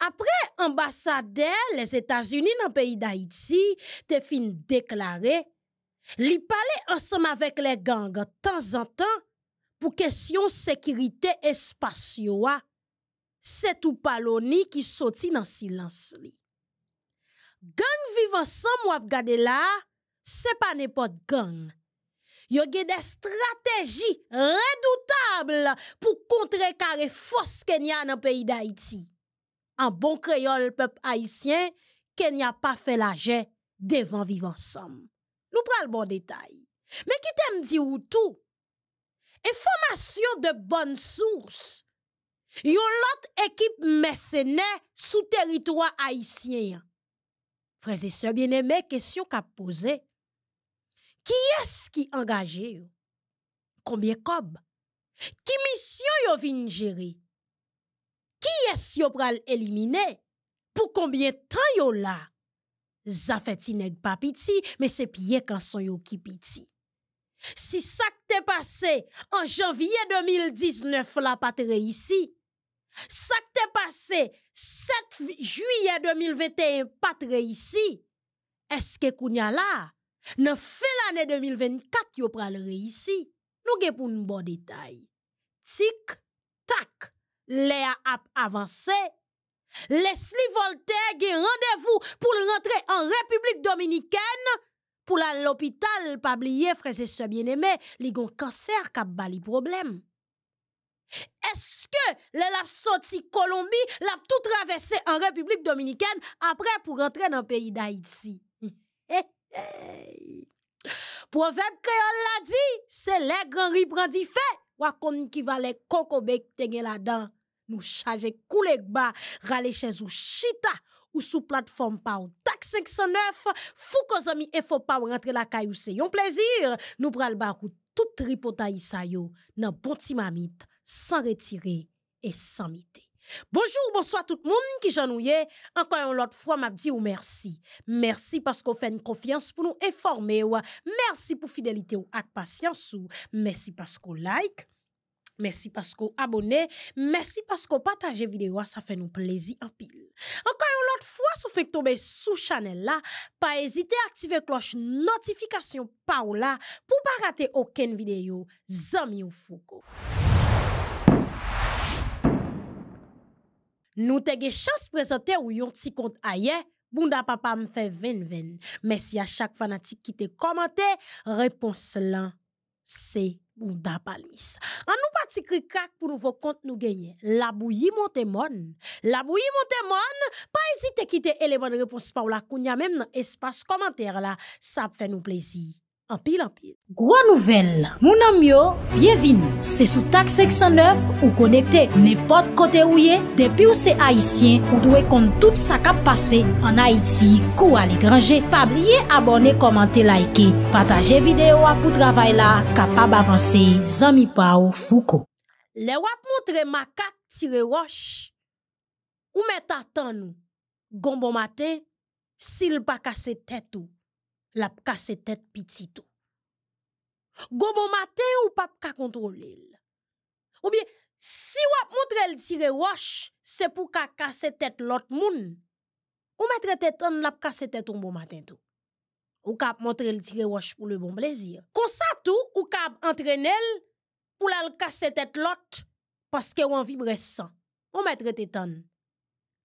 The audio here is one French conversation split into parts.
Après, l'ambassadeur des États-Unis dans le pays d'Haïti, te déclaré, qu'il parlait ensemble avec les gangs, de temps en temps, pour question sécurité spatiale, c'est tout paloni qui sorti dans silence Les Gang vivant sans moi là, pas n'importe gang. y a des stratégies redoutables pour contrer qu'il force a dans le pays d'Haïti un bon créole peuple haïtien n'y a pas fait jet devant vivre ensemble nous prenons le bon détail mais qui t'aime dit ou tout information de bonne source yon l'autre équipe mercenaire sous territoire haïtien frères et sœurs bien-aimés question qu'a posé qui est-ce qui engagé combien cob qui mission yon vin qui Qui est yo pral de temps konbyen tan yo la? fait neg pa piti, vous se piye son yo ki piti. Si ça kte passé en janvier 2019 la patre ça ça kte passé 7 juillet 2021 patre ce que kounya là? nan fin l'année 2024 yo pral un Nou gè pou un bon détail. Tic-tac Léa a avancé. Leslie Voltaire vous vous pou en pour République pour l'hôpital. pou oublier frères pabliye sœurs se bien li cancer cancer problème bali ce que le lap soti Colombie l'a tout traversé en République dominicaine après pour rentrer pays d'Haïti? Pour d'Haïti? Proverbe on la dit se le gran riprandi fe wakon qui va le kokobek te gen la nous charger couler bas, râler chez ou chita ou sous plateforme par TAC 509. Fou qu'aux amis et faut pas rentrer la caille ou c'est un plaisir. Nous pral barou tout tripotaï sa yo nan bon timamite sans retirer et sans miter. Bonjour, bonsoir tout le monde qui j'ennuie. Encore une autre fois, m'a dit ou merci. Merci parce qu'on fait une confiance pour nous informer. Merci pour fidélité ou patience ou. Merci parce qu'on like. Merci parce qu'on abonné. Merci parce qu'on partage vidéo. Ça fait nous plaisir en pile. Encore une autre fois, si vous faites tomber sous channel là, pas hésiter à activer cloche notification pour ne pour pas rater aucune vidéo. Zami ou Foucault. Nous te chance présenter ou petit compte ailleurs Bunda papa me fait 20-20. Merci à chaque fanatique qui te commenté. Réponse là, c'est on Palmis. En nous pati pour nouveau compte nous gagner. La bouillie monte mon. La bouillie monte mon. Pas hésiter à quitter les de réponse la kounya même dans l'espace commentaire là. Ça fait nous plaisir. Anpil, anpil. Gro nouvel, mounan myo, byevini. Se sou tak seksan neuf ou konekte, ne pot kote ou ye, depi ou se haisyen, ou dwe kont tout sa kap pase, an Haiti, kou al ekranje. Pabliye abone, komante, laike, pataje videyo apou travay la, kapab avanse, zami pa ou fuko. Le wap moutre makak tire wosh, ou met atan nou, gombo mate, si l baka se tetou. la casse tête petit tout. bon matin ou pas ka contrôler. Ou bien si wap montre le tire roche, c'est pour ka casser tête l'autre moun. Ou mettre tête en la casser tête un bon matin tout. Ou k'a montre le tire roche pour le bon plaisir. Qu'on ça tout ou kap entraîner pour la casser tête l'autre parce que on vibre sang. Ou mettre tête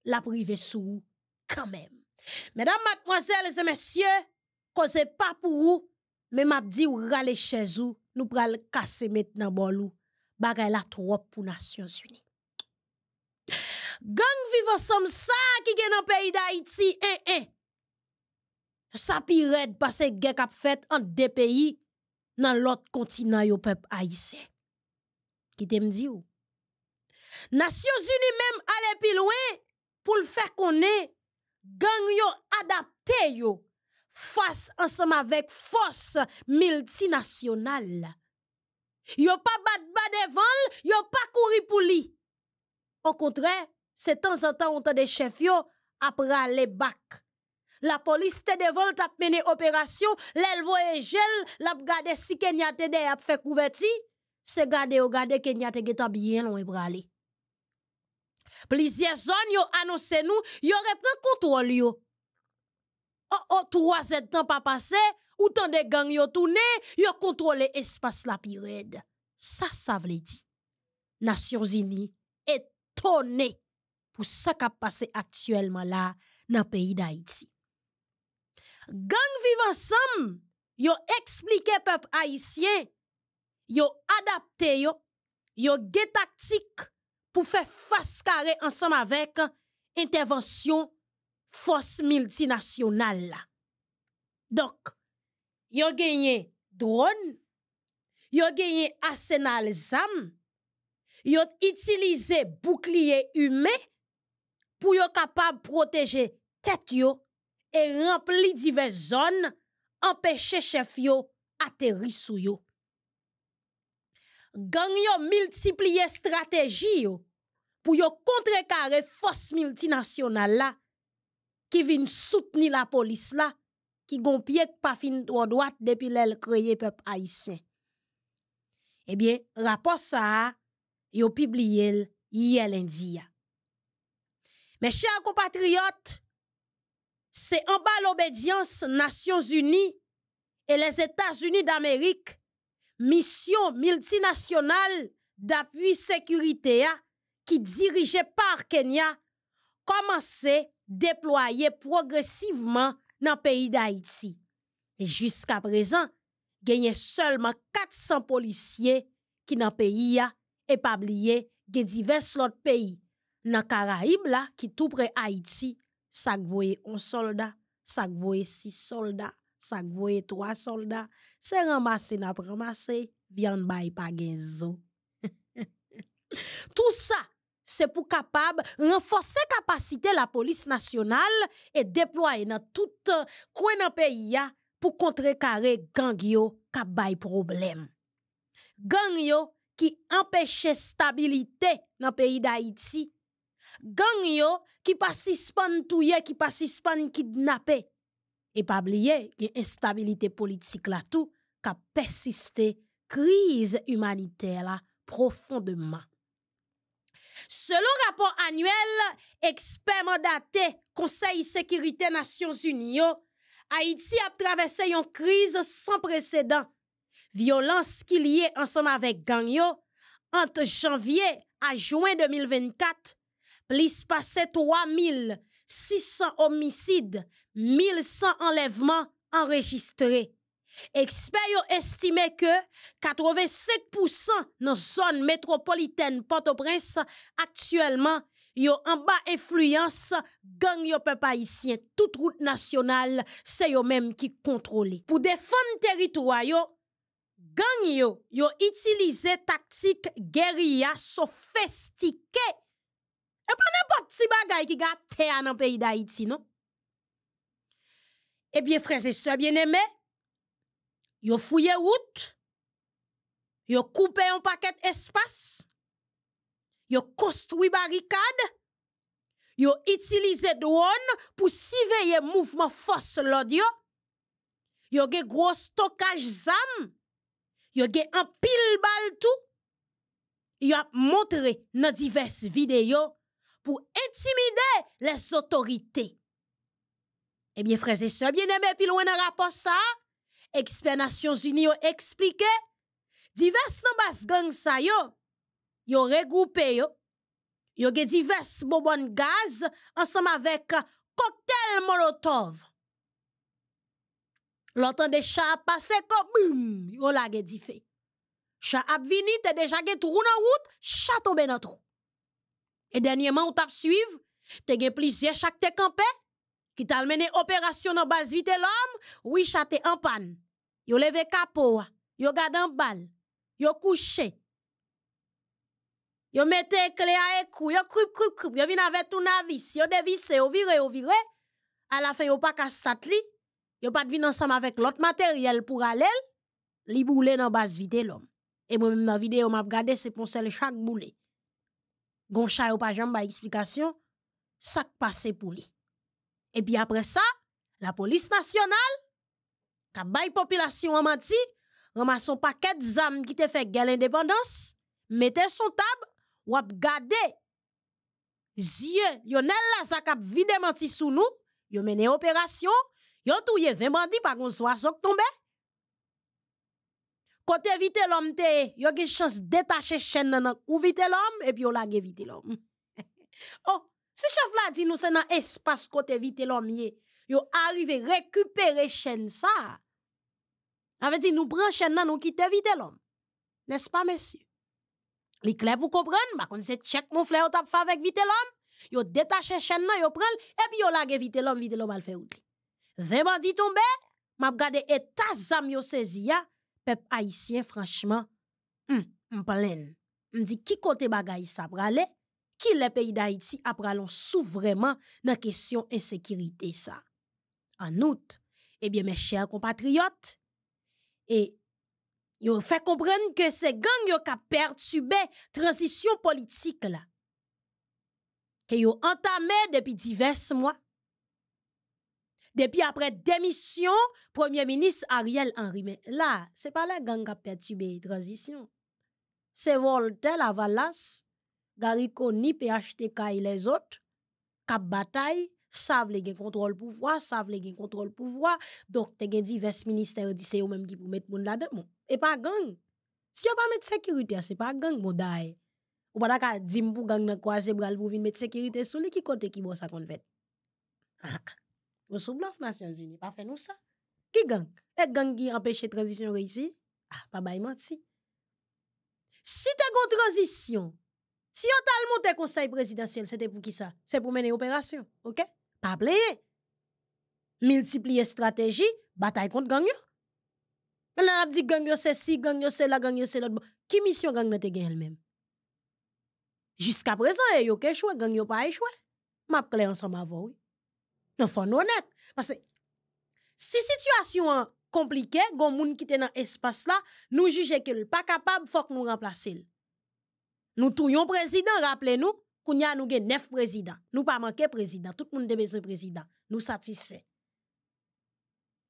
la priver sous quand même. Mesdames, mademoiselles et messieurs, c'est pas pour vous, mais m'a dit ou rale chez vous, nous pral casser maintenant bolou. Bagay la trop pour Nations Unies. Gang vivent comme ça qui gen dans pays d'Haïti hein, hein, Ça pirait parce que gè k'ap fait en deux pays dans l'autre continent yo peuple haïtien. Qui t'aime dit ou? Nations Unies même aller plus loin pour le faire connait gang yo adapté yo face ensemble avec force multinationale. Yo pas bat bat devant, yo pas couru pour lui. Au contraire, c'est temps en temps on t'a des chefs yo après les bacs. La police te devant t'a mené opération, l'elle voye gel, l'a gardé si Kenya t'a a fait couverti, c'est garder au garder Kenya t'a getan bien loin pour Plusieurs zones yo annoncé nous, yo reprend contrôle yo. Oh, oh, trois sept temps pas passé, ou tant de gang yon tourné, yon contrôlé espace la pirède. Ça, ça veut dire. Nations Unies étonné pour ce qui passé actuellement là dans le pays d'Haïti. Gang vivent ensemble, yo expliqué peuple haïtien, yo adapté yo, yo des tactique pour faire face carré ensemble avec intervention force multinationale Donc, Donc, yon gagné drone, yon gagné arsenal zam, yon utilisé bouclier humain pour yon capable protéger tête et remplir diverses zones, empêcher chef de atterrir sous yon. Gang yon multiplié stratégie pour contrer contrecarrer force multinationale qui viennent soutenir la police là, qui gon pas fin droit droite depuis l'elle créé peuple haïtien. Eh bien, rapport ça, yo publié hier lundi. Mes chers compatriotes, c'est en bas l'obédience Nations Unies et les États-Unis d'Amérique, mission multinationale d'appui sécurité qui dirigée par Kenya, commençait déployé progressivement dans le pays d'Haïti. Jusqu'à présent, a seulement 400 policiers qui, pays peyi et pas diverses que divers autres pays, dans Caraïbes là, qui tout près Haïti, ça voyait un soldat, ça voyait soldats, soldats. ça voyait trois soldats, se ramassé na Tout ça, c'est pour capable renforcer capacité la police nationale et déployer dans tout coin dans pays pour contrecarrer gang yo qui problème. Gang qui empêche stabilité dans pays d'Haïti. Gang qui pas suspend touye, qui pas suspend kidnapper. Et pas oublier que instabilité politique là tout qui persister crise humanitaire là profondément. Selon rapport annuel, expert mandaté Conseil Sécurité Nations Unies, Haïti a traversé une crise sans précédent. Violence qui liée ensemble avec gang entre janvier à juin 2024, plus passé 3600 homicides, 1100 enlèvements enregistrés. Experts ont estimé que 85% dans zone métropolitaine Port-au-Prince actuellement Yo en bas influence gang yo peuple haïtien toute route nationale c'est eux-mêmes qui contrôlent. pour défendre le territoire yo gang yo yo utilisé tactique guérilla sophistiquée et pas n'importe si bagaille qui gâte dans pays d'Haïti non Eh bien frères et sœurs bien-aimés yo fouillé route, yo coupé un paquet espace, yo construit barricade, yo utilisé drone pour surveiller mouvement force l'audio. Yo un gros stockage zam, yo gen un pile bal tout. Yo a montré dans diverses vidéos pour intimider les autorités. Eh bien, frères et sœurs, bien aimé puis loin dans rapport ça, Experts Nations Unies ont expliqué, diverses nombres gangs sa yo, yo regroupé yo, yo divers de gaz, ensemble avec cocktail molotov. L'autant de chats passe comme boum, yo la ge di ont Chat ap vini, te déjà ge trou nan route, chat dans nan trou. Et dernièrement, ont suivi, suivre, ont pris plusieurs chats te campé, qui t'a mené opération dans base vite l'homme, oui, chaté en panne. Yo levé capot, yo gardé en balle, yo couché. Yo mette clé à écrou, yo cru, cru, croup, yo vin avec tout navis, yo dévissé, yo viré, yo viré. À la fin, yo pas qu'à statli, yo pas vin ensemble avec l'autre matériel pour aller, li boule dans base vite l'homme. Et moi même dans vidéo m'a regardé c'est pour celle chaque boulet. Goncha yo pas jambe explication, ça passé pour lui. Et puis après ça, la police nationale, qui a population en menti, ramasse un paquet d'armes qui te fait guerre l'indépendance, mettez son table, ou ap gade, zye, yonel la sa cap vide menti sous nous, yon mené opération, yon touye 20 bandits par qu'on soit tombés. Quand Kote vite l'homme te, yon une chance détacher chaîne nan ou vite l'homme, et puis il a évité l'homme. oh! Ce chef là dit nous, c'est dans l'espace côté vite l'homme. Yo arrive récupérer chaîne ça. Avait dit nous prenons chaîne nous quitter vite l'homme. N'est-ce pas, messieurs? Les clés pour comprendre, bah, c'est check mon frère, t'as fait avec vite l'homme. Yo détache chaîne là yo prenne, et puis yo lage vite l'homme, vite l'homme al fait outli. je bandits tomber. m'a gade et ta zam yo saisi ya, pep haïtien, franchement, hmm, m'plein. M'di qui côté bagay pour aller... Qui le pays d'Haïti ap pralon vraiment la question ça. sécurité. En en eh bien mes mes compatriotes, compatriotes, ont yo comprendre que que c'est gang qui a perturbé transition transition politique qui ont entamé depuis divers mois, depuis après démission Premier Ministre Ariel Henry. là, c'est pas les gangs gang ont perturbé la transition. C'est la Gary ni PHTK et les autres, cap bataille, savent les contrôle pouvoir, savent les contrôle pouvoir. Donc, te gen divers ministères c'est eux même qui pour mettre monde la dedans Et pas gang. Si yon pas mettre sécurité, c'est pas gang, mon daye. Ou pas d'accord, dim pou gang nan quoi, c'est pour venir mettre sécurité sur les qui compte qui bon ça qu'on fait. Ah, vous ah. sous bluff, Nations Unies, pas fait nous ça. Qui gang? est gang qui empêche transition réussie? Ah, pas bay menti. Si te une transition, si on t'a monté conseil présidentiel, c'était pour qui ça? C'est pour mener opération, ok? Pas player. Multiplier stratégie, bataille contre gang Maintenant, on a dit gang c'est si, gang c'est la, gang c'est l'autre. Qui mission gang n'a t elle-même? Jusqu'à présent, ils que échoué, gang yo pas échoué. M'a clair ensemble avant, oui. Non, faut honnête. Parce que si situation compliquée, gon moun qui dans espace là, nous juger que n'est pas capable, faut que nous remplacer. Nous un président, rappelez-nous, qu'on a nous neuf présidents. Nous pas manqué président, tout le monde a besoin président. Nous satisfait.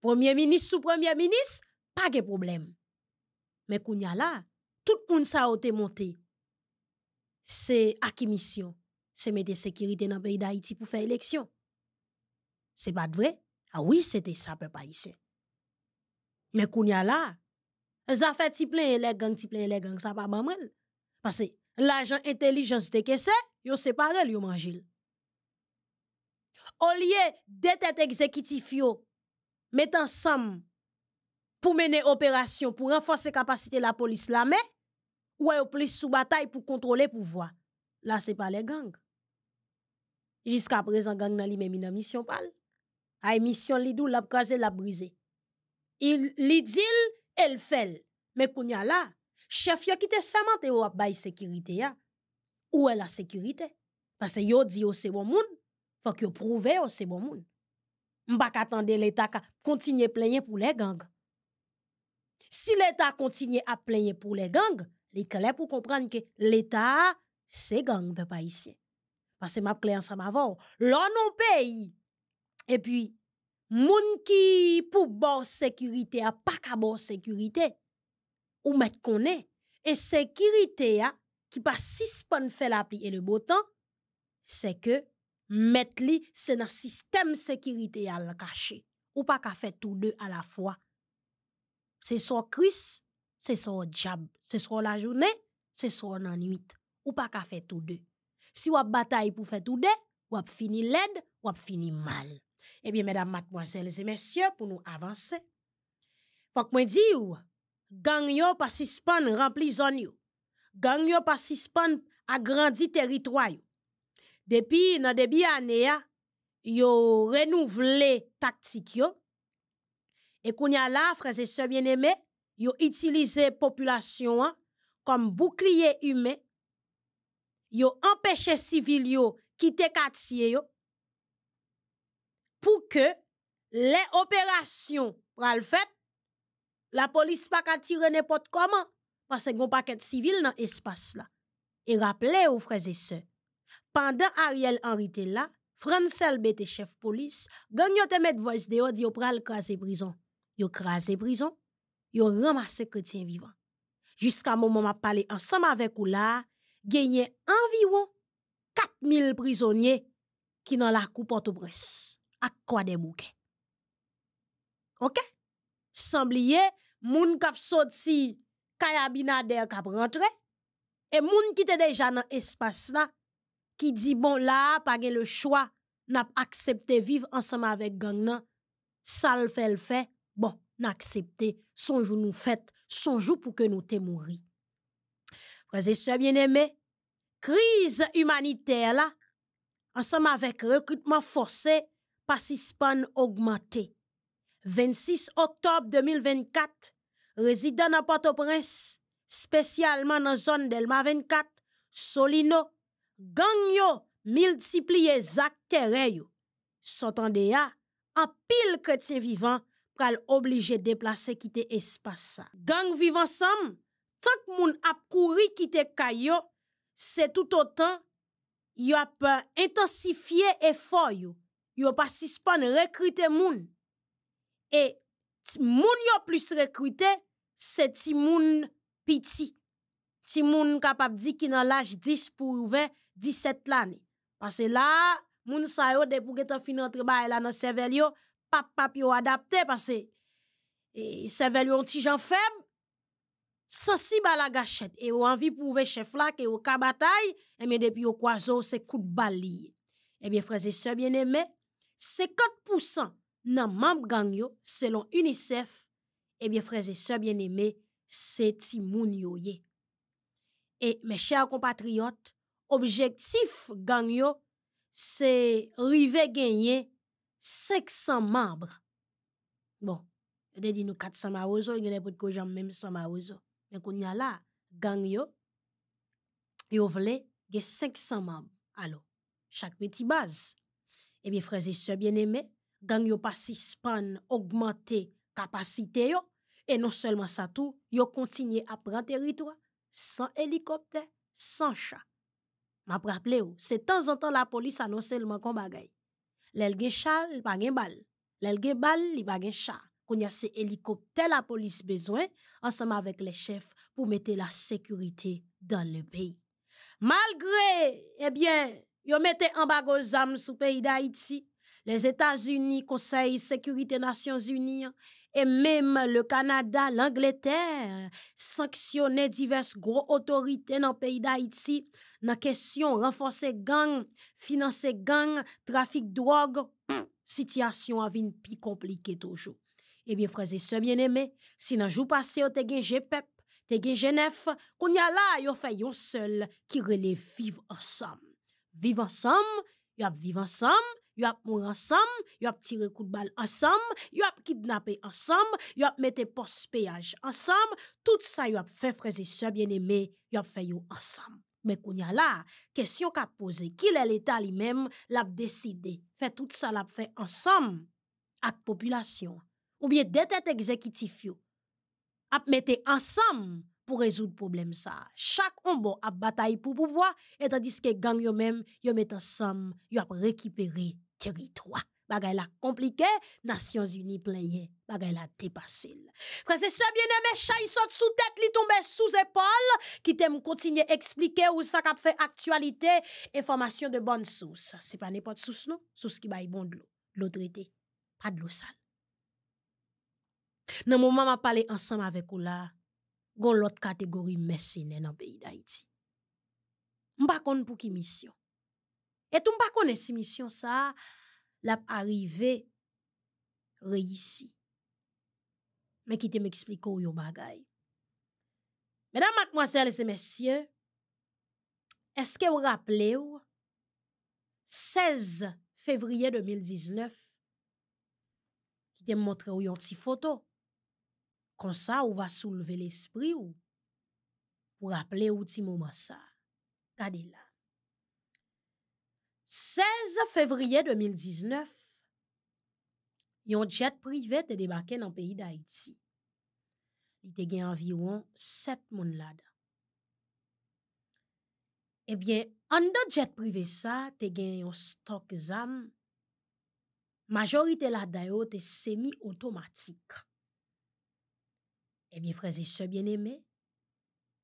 Premier ministre sous premier ministre, pas de problème. Mais qu'on a là, tout le monde ça a été monté. C'est à qui mission? C'est mettre sécurité dans le pays d'Haïti pour faire élection. C'est pas vrai? Ah oui, c'était ça, papa, ici. Mais qu'on a là, ça fait ti plein les gangs, plein les gangs, ça pas mal. Parce que L'agent intelligence de kese, yo li yo manjil. O liye detet exécutif yo, met ensemble pour mener opération pour renforcer capacité la police la mais ou yo plus sous bataille pour pouvoir. pouvoir. Là c'est pas le gang. Jiska présent gang nan li même pas mission. pal. lidou mission li dou la elle la brise. Il li dil, el fel. me kounya la, chef a qui te samante ou ap sécurité ya est la sécurité parce yo di que c'est bon moun faut que vous prouve que c'est bon moun m'pa que l'état ka continue plaigner pour les gangs si l'état continue à plaigner pour les gangs les clair pour comprendre que l'état c'est gang de ici parce que m'a clair ensemble avant l'on non pays et puis moun ki pou bon sécurité a pas ka bon sécurité ou mettre est et sécurité a hein, qui pas suspend faire la pluie et le beau temps c'est que mettre li c'est un système sécurité à le caché ou pas qu'a fait tous deux à la fois c'est soit Chris c'est soit Jab c'est soit la journée c'est soit la nuit ou pas qu'a fait tous deux si ou bataille pour faire tout deux ou fini l'aide ou fini mal eh bien mesdames mademoiselles et messieurs pour nous avancer faut que moi dis ou gang yo pas suspend rempli zone yo gang pas suspend agrandi territoire depuis nan début année yo renouvelé tactique yo et a la frères et sœurs bien-aimés yo utilisé population comme bouclier humain yo empêché civils yo quitter quartier pour que les opérations pral fait la police pas qu'à tirer n'importe comment, parce qu'on pas civil dans espace là. Et rappelez aux frères et sœurs, pendant Ariel Henri était là, Francel était chef police, gagnant te mettre voix de haut yo le craser prison. Yo craser prison, yo ramasse chrétien vivant. Jusqu'à moment m'a parlé ensemble avec ou là, gagnait environ 4000 prisonniers qui dans la coupe porte la à quoi des bouquets. OK? Sans moun kap soti qui kap rentre, et moun ki te deja nan espace la, ki di bon la pa le choix n'a vivre ensemble avec avec gang nan, fait le fait. bon, jour nous nou son jour pour que nous te mouri. et sœurs bien aimés crise humanitaire la, recrutement recrutement pas si span augmenté 26 octobre 2024, résidents de Port-au-Prince, zone nan zone Delma 24, Solino, gang yo miltipliye zak tere yo. Sotande ya, en pile kretien vivant, pral quitter déplacer kite ça. Gang tant sam, que moun ap kouri quitter kayo, c'est tout autant, yo ap intensifiye Ils yo. Yo pas recruter moun. monde moun yo plus recruté, c'est ti moun piti. Ti moun capable di ki nan laj 10 pour 20, 17 lani. Parce la, moun sa yo depou getan finan trebay la nan sevel yo, pap pap yo adapte, que et sevel yo un ti jan feb, Sosi ba la gachet, et ou envie pouve chef au cas ou ka bien depuis, men depi c'est coup de balle kout eh bali. frères et sœurs bien C'est 50% dans le gang selon UNICEF, eh bien frères et sœurs bien aimés c'est ti moun yo et mes chers compatriotes l'objectif objektif gang yo, c'est rive gagner 500 membres. Bon, de di nou 400 membres, y a pou pas jam même 100 mais quand Men a là la, gang yo, yo vle membres. 500 chaque petit base Eh bien, frères et sœurs bien aimés gang yo pas suspend augmenter capacité yo et non seulement ça tout yo continue à prendre territoire sans hélicoptère sans chat m'a vous rappelle, c'est temps en temps la police annonce seulement qu'on bagaille l'el n'y chat pas de balle bal balle chat qu'on y a la police besoin ensemble avec les chefs pour mettre la sécurité dans le pays malgré eh bien yo mettez en bas sous pays d'Haïti les États-Unis, Conseil de Sécurité Nations Unies et même le Canada, l'Angleterre sanctionnaient diverses grosses autorités dans le pays d'Haïti dans question renforcer gang, financer gangs, trafic de drogue. La situation a une plus compliquée toujours. Eh bien, frères et sœurs bien-aimés, si dans jour passé, vous avez GPEP, te gen jenef, y y là, yo qui yon seul Vivre ensemble, vivre ensemble. Vivre ensemble, y ensemble. Yop mou ensemble, yon tiré tiré coup de balle ensemble, yon a kidnappé ensemble, yon un poste post péage ensemble, tout ça yop a fait frère et sœur bien-aimé, yop ap fait ensemble. Mais là la, question qu'a pose, qui est l'état lui-même, l'a décidé, fait tout ça l'a fait ensemble, la population, ou bien d'être exécutif a ap ensemble, pour résoudre problème ça. Chaque homme a bataille pour pouvoir, et tandis que gang yo même, yo met ensemble, ils a récupéré territoire. Bagay la compliqué, Nations Unies pleine, bagay la dépassé. Frère, c'est ça bien aimé, chay saute sous tête, li tombe sous épaule, qui t'aime continuer expliquer ou ça fait actualité, information de bonne source. C'est pas n'importe source non, source qui baye bon de l'eau, l'autorité, pas de l'eau sale. Nan mou moment m'a parlé ensemble avec ou là, gon l'autre catégorie messine dans le pays d'Haïti. M'a pas pour qui mission. Et tu konen si mission ça la arrivé réussi mais qui te m'explique ou yon bagay. et messieurs, est-ce que vous rappelez le 16 février 2019, Qui te montre ou yon petite photo. Comme ça, vous va soulever l'esprit ou, Pour rappeler ou ti moment ça. la. 16 fevriye 2019, yon jet privé te debake nan peyi d'Haïti. Te gen anviron 7 moun lada. Ebyen, eh an da jet privé sa, te gen yon stok zam, majori te lada yo te semi-automatik. Ebyen, eh frezi se bien eme,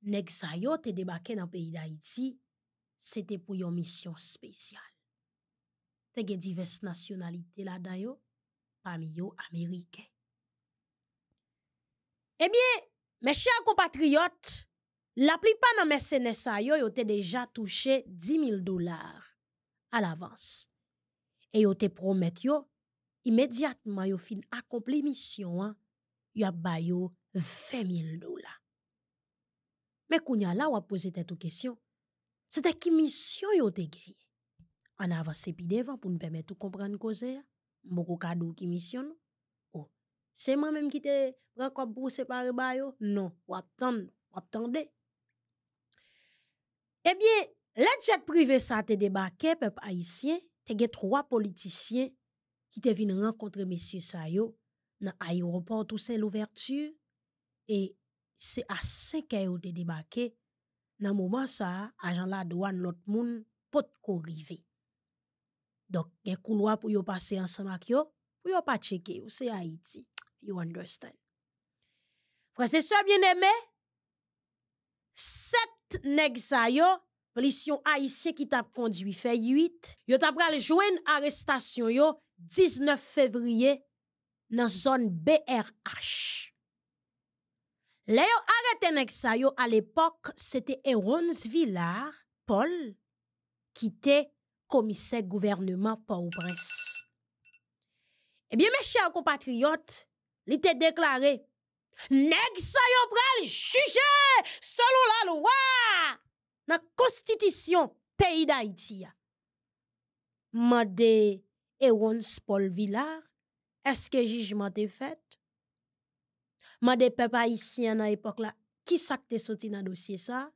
nek sa yo te debake nan peyi d'Haïti, se te pou yon misyon spesyal. te gen diverses nationalités là-dedans parmi yo américains. Eh bien, mes chers compatriotes, la plupart de mes CNSA yo yo déjà touché 10 000 dollars à l'avance. Et yo te promet yo, immédiatement yo fin accompli mission an, hein, yo a 20 000 dollars. Mais kounya la ou a posé tête question? questions, c'était qui mission yo te on avance plus devant pour nous permettre de comprendre cause beaucoup cadeau qui mission oh c'est moi même qui te prend pour séparer baio non ou attendre attendez eh bien la jet privé ça te débarqué peuple haïtien te trois politiciens qui te venir rencontrer monsieur Sayo dans l'aéroport tout saint l'ouverture et c'est à 5 heures de débarqué dans moment ça agent la douane l'autre monde pote qu'arriver donc, il y a un couloir pour passer ensemble avec vous, pour pas checker, vous c'est Haïti. You understand? Frère, c'est ça, bien-aimé. Sept nègres, ça yo, qui t'a conduit, fait 8. Yo t'a pral une arrestation yo, 19 février, dans la zone BRH. Là, ils arrête arrêté ça yo, à l'époque, c'était Erons Villard, Paul, qui était commissaire gouvernement port au Eh bien, mes chers compatriotes, il était déclaré, nèg sa pral selon la loi, la constitution pays d'Haïti. Mande Ewons Paul Villard, est-ce que jugement est fait? Mande peuple haïtien à l'époque là, qui ça sorti dans dossier ça?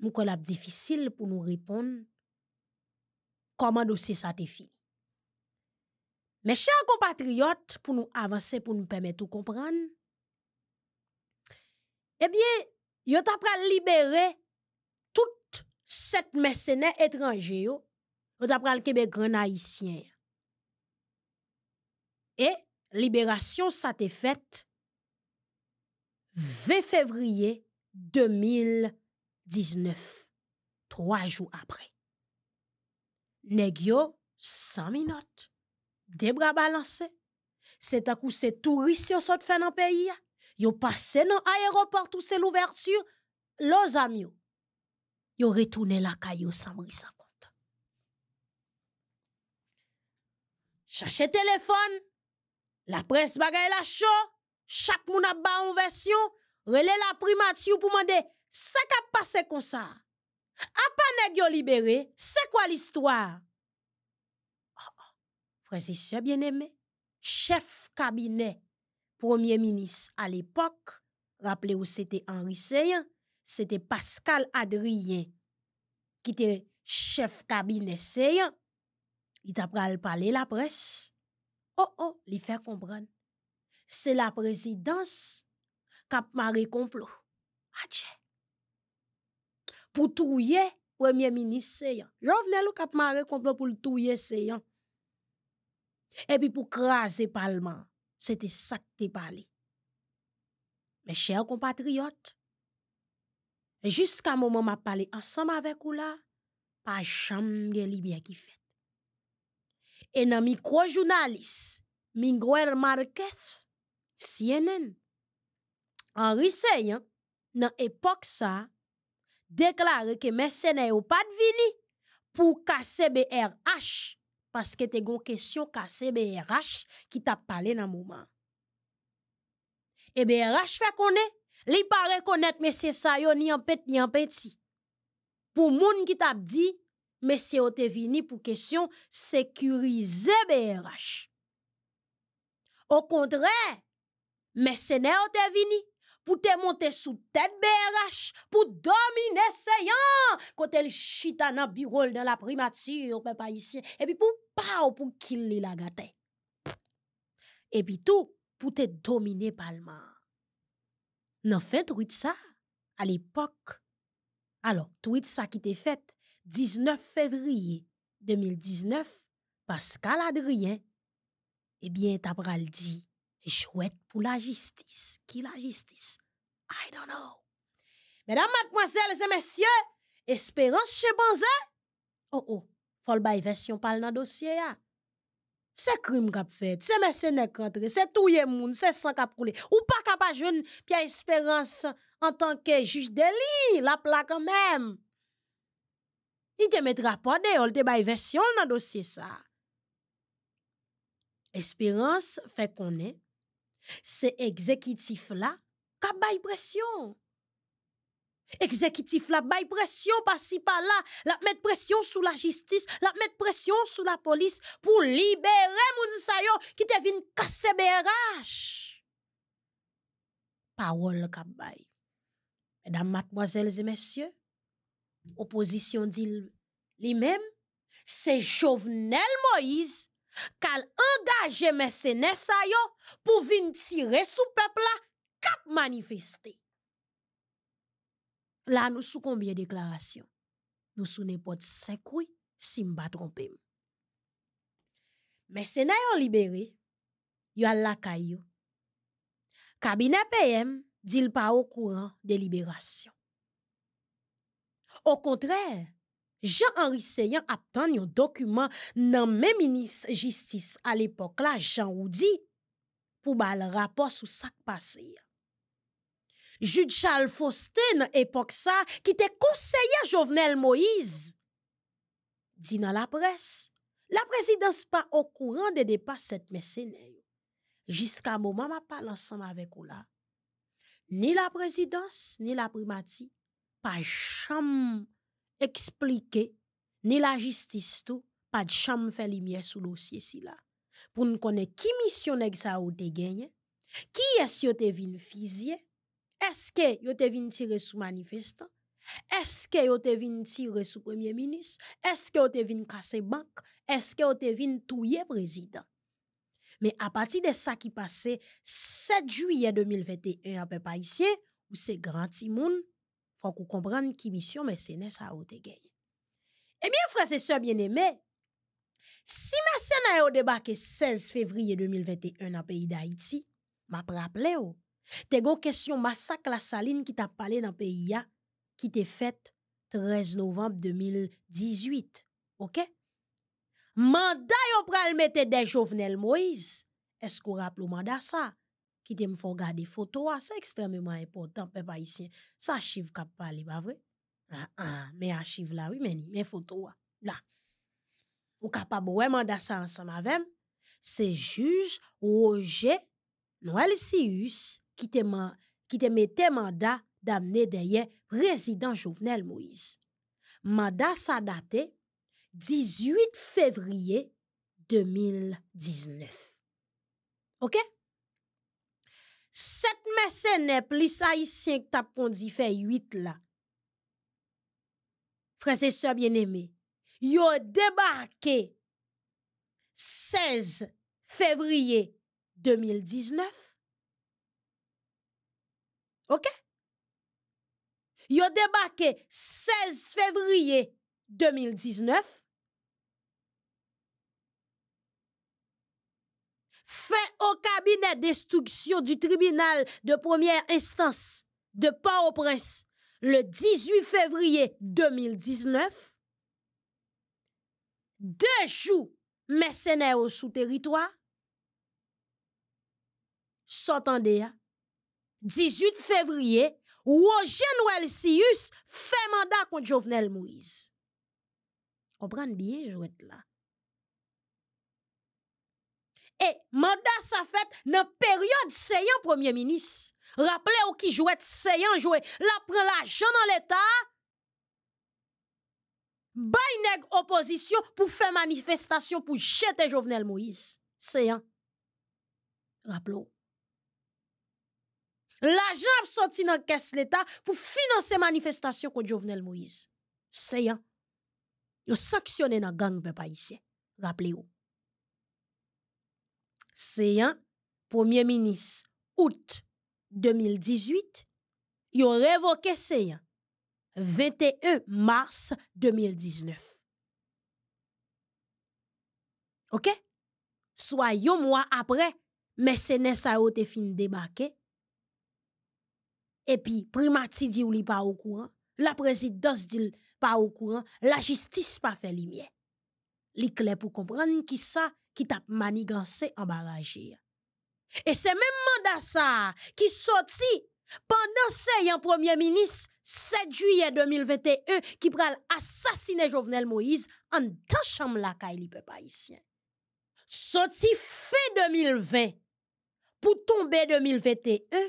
Nous collab difficile pour nous répondre comment dosye ça te fini. compatriotes pour nous avancer pour nous permettre de comprendre, eh bien, ebyen, yo pral libérer tout sept mercenaires étrangers, yo, ta pral lkebe grand Et libération, libération ça te le 20 février 2019, trois jours après négio, 100 minutes. Des bras balancés. C'est un coup, c'est touristes qui sortent faire dans le pays. Yo passé dans l'aéroport où c'est l'ouverture. Los amis. Yo retourné la caillou sans bris sans compte. téléphone. La presse bagaille la chaud. Chaque moun a ba une version. Relais la primature pour demander ça a passé comme ça. A pas libéré, c'est quoi l'histoire? Oh, oh !»« bien aimé chef cabinet, premier ministre à l'époque, rappelez-vous c'était Henri Seyen, c'était Pascal Adrien qui était chef cabinet Seyen. Il t'a parler la presse. Oh oh, il fait comprendre. C'est la présidence qui a complot pour le premier ministre Je venais ou kap mare complot pour touye Seyan. Et puis pour craser parlement. C'était ça que tu parlé. Mes chers compatriotes, jusqu'à moment je parle ensemble avec vous. là, pas jamais de qui fait. Et dans micro journaliste Miguel Marquez, CNN, Henri Seyan, dans l'époque ça, Deklare ke mè sè nè ou pat vini pou KCBRH. Paske te gon kèsyon KCBRH ki tap pale nan mouman. E BRH fè konè, li parè konèt mè sè sa yo ni anpèt ni anpèt si. Pou moun ki tap di, mè sè ou te vini pou kèsyon sekurize BRH. Ou kontre, mè sè nè ou te vini. pour te monter sous tête BRH, dominer dominer gens quand elle chita dans bureau dans la primature et puis pour pas pour pa ou pour killer la la et puis tout pour te dominer palma. Nan tout ça ça à l'époque tout ça ça qui te le 19 février 2019, Pascal Adrien, eh bien, tu le dit chouette pour la justice. Qui la justice? I don't know. Mesdames, mademoiselles et messieurs, espérance chez Bonze, Oh oh, faut le version par le dossier. Hein? C'est crime qu'a fait, c'est mercenaire qui c'est tout le monde, c'est sang a coulé. Ou pas capable de jouer Pierre Espérance en tant que juge d'Eli, la plaque quand même. Il te mettra pas de yon, te version dans dossier ça. Espérance fait qu'on est c'est exécutif la ka bay pression. Exécutif la bay par par si la, la pression pression sur la justice, la mettre pression sous la police pour libérer Mounsayo, qui ki te vin kase brh Parole ka Mesdames, mademoiselles et messieurs, opposition dit les même c'est Jovenel Moïse kal angaje mè sè nè sa yo pou vin tire sou pepla kap manifeste. La nou sou konbye deklarasyon. Nou sou ne pot sekwi si mba trompèm. Mè sè nè yo libere, yo al la kayo. Kabine peyèm, dil pa ou kouran de liberasyon. Ou kontrèr, Jean-Henri Seyen ap tan yon dokumen nan men minis jistis al epok la, Jean ou di pou bal rapos ou sak pase ya. Jout Charles Faustin epok sa ki te konseye jovenel Moïse, di nan la pres, la prezidans pa okouran de depas set mesenay. Jiska mouman ma pal ansan avèk ou la, ni la prezidans, ni la primati, pa chanm. expliquer ni la justice tout pas de chambre faire lumière sur dossier si là pour nous connaître qui mission nèg ça ou te gagné qui est-ce yo te vin fisier est-ce que yo te vin tirer sous manifestant est-ce que yo te vin tirer sous premier ministre est-ce que yo te vin casser banque est-ce que yo te vin touyer président mais à partir de ça qui passait 7 juillet 2021 à peu près ici, où c'est grand timoun qu'on kou qui ki mes a sa ou Eh bien, frère, et ça, bien aimés, si mesenè yo debake 16 février 2021 nan pays pays d'Haïti, ma rappelé yo, oh, te gon question massacre la saline qui ta parlé dans pays pays, qui te faite 13 novembre 2018, ok? Manda yo pral mette de Jovenel Moïse, Est-ce qu'on rappelle le mandat ça? qui te mfon garder photos photos, extrêmement extrêmement important peuple haïtien ça Sa achiv kap pas vrai Ah, ah, mais achiv là oui mais mais photo, là. là Ou kapab wè ensemble avec C'est Roger Noël Sius qui te, man, mandat d'amener mette le président Jovenel Moïse. Mandat sa date 18 février 2019. Ok? 7 mercenaires plus haïtiens qui t'as fait 8 là. Frères et sœurs bien-aimés, yo débarqué 16 février 2019. OK? Yo débarqué 16 février 2019. fait au cabinet d'instruction du tribunal de première instance de Port-au-Prince le 18 février 2019, deux jours au sous territoire, s'entendez, 18 hein? février, Roger Noël Sius fait mandat contre Jovenel Moïse. Comprenez bien, jouette là. Et mandat sa fait nan période seyan premier ministre. rappelez ou qui jouait seyan jouait. la prend la dans l'État, l'Etat, opposition pour opposition pour pour manifestation, pour jeter Jovenel Moïse. Seyan. rappelez ou. L'ajan sorti dans nan kes l'état pour financer manifestation contre Jovenel Moïse. Seyan. Yo dans la gang pe pa Rappelez-vous un Premier ministre, août 2018, a revoke seyan 21 mars 2019. Ok? Soyons mois après, mais c'est sa ça été fin et puis primati dit ou n'est pas au courant. la présidence dit pas pas courant. la justice pas pas fait. limier. pour pour comprendre qui ça qui tape manigancé en barrage. Et c'est même manda qui sortit pendant pendant premier ministre 7 juillet 2021 qui pral assassiner Jovenel Moïse en tant la caille li pe pa Sorti 2020 pour tomber 2021,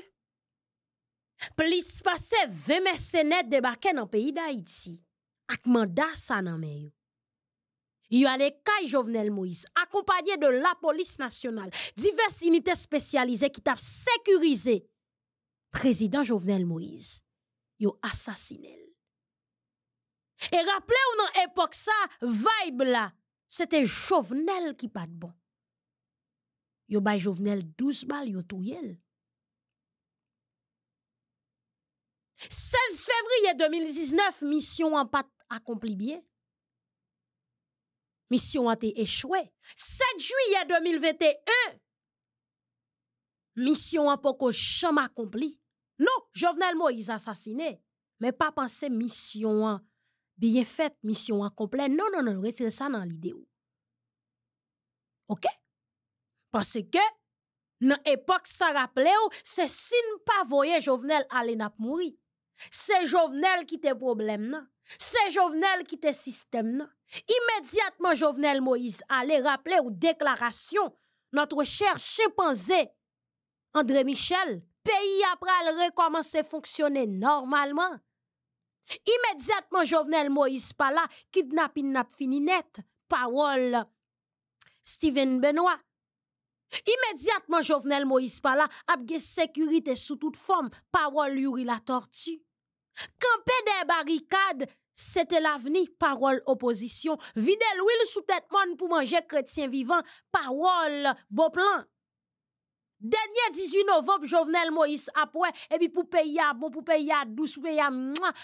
Plus 20 20 mercenaires débarqués dans le pays d'Haïti. ak manda ça nan il y a les Kai Jovenel Moïse, accompagné de la police nationale, diverses unités spécialisées qui ont sécurisé. Président Jovenel Moïse, yo assassiné. Et rappelez-vous dans l'époque ça, vibe là, c'était Jovenel qui pas de bon. Yo bay Jovenel 12 balles, yo 16 février 2019, mission en pâte accomplie bien mission a été échouée. 7 juillet 2021, mission a pas jamais accompli. Non, Jovenel Moïse assassiné, mais pas penser mission bien faite, mission a Non, non, non, retirez ça dans l'idée. OK? Parce que, dans l'époque, ça rappelait, c'est si ne pas Jovenel aller mourir. C'est Jovenel qui te problème, non? C'est Jovenel qui te système, non? Immédiatement, Jovenel Moïse allait rappeler aux déclarations notre cher chimpanzé André Michel, pays après recommencer à fonctionner normalement. Immédiatement, Jovenel Moïse pas là, kidnapping n'a fini net, parole Steven Benoît. Immédiatement, Jovenel Moïse pas là, abge sécurité sous toute forme, parole Yuri la tortue. Camper des barricades, c'était l'avenir, parole opposition. Vide l'huile sous tête monde pour manger chrétien vivant, parole beau plan. Dernier 18 novembre, Jovenel Moïse après, et puis pour payer bon, pour payer douce, pour payer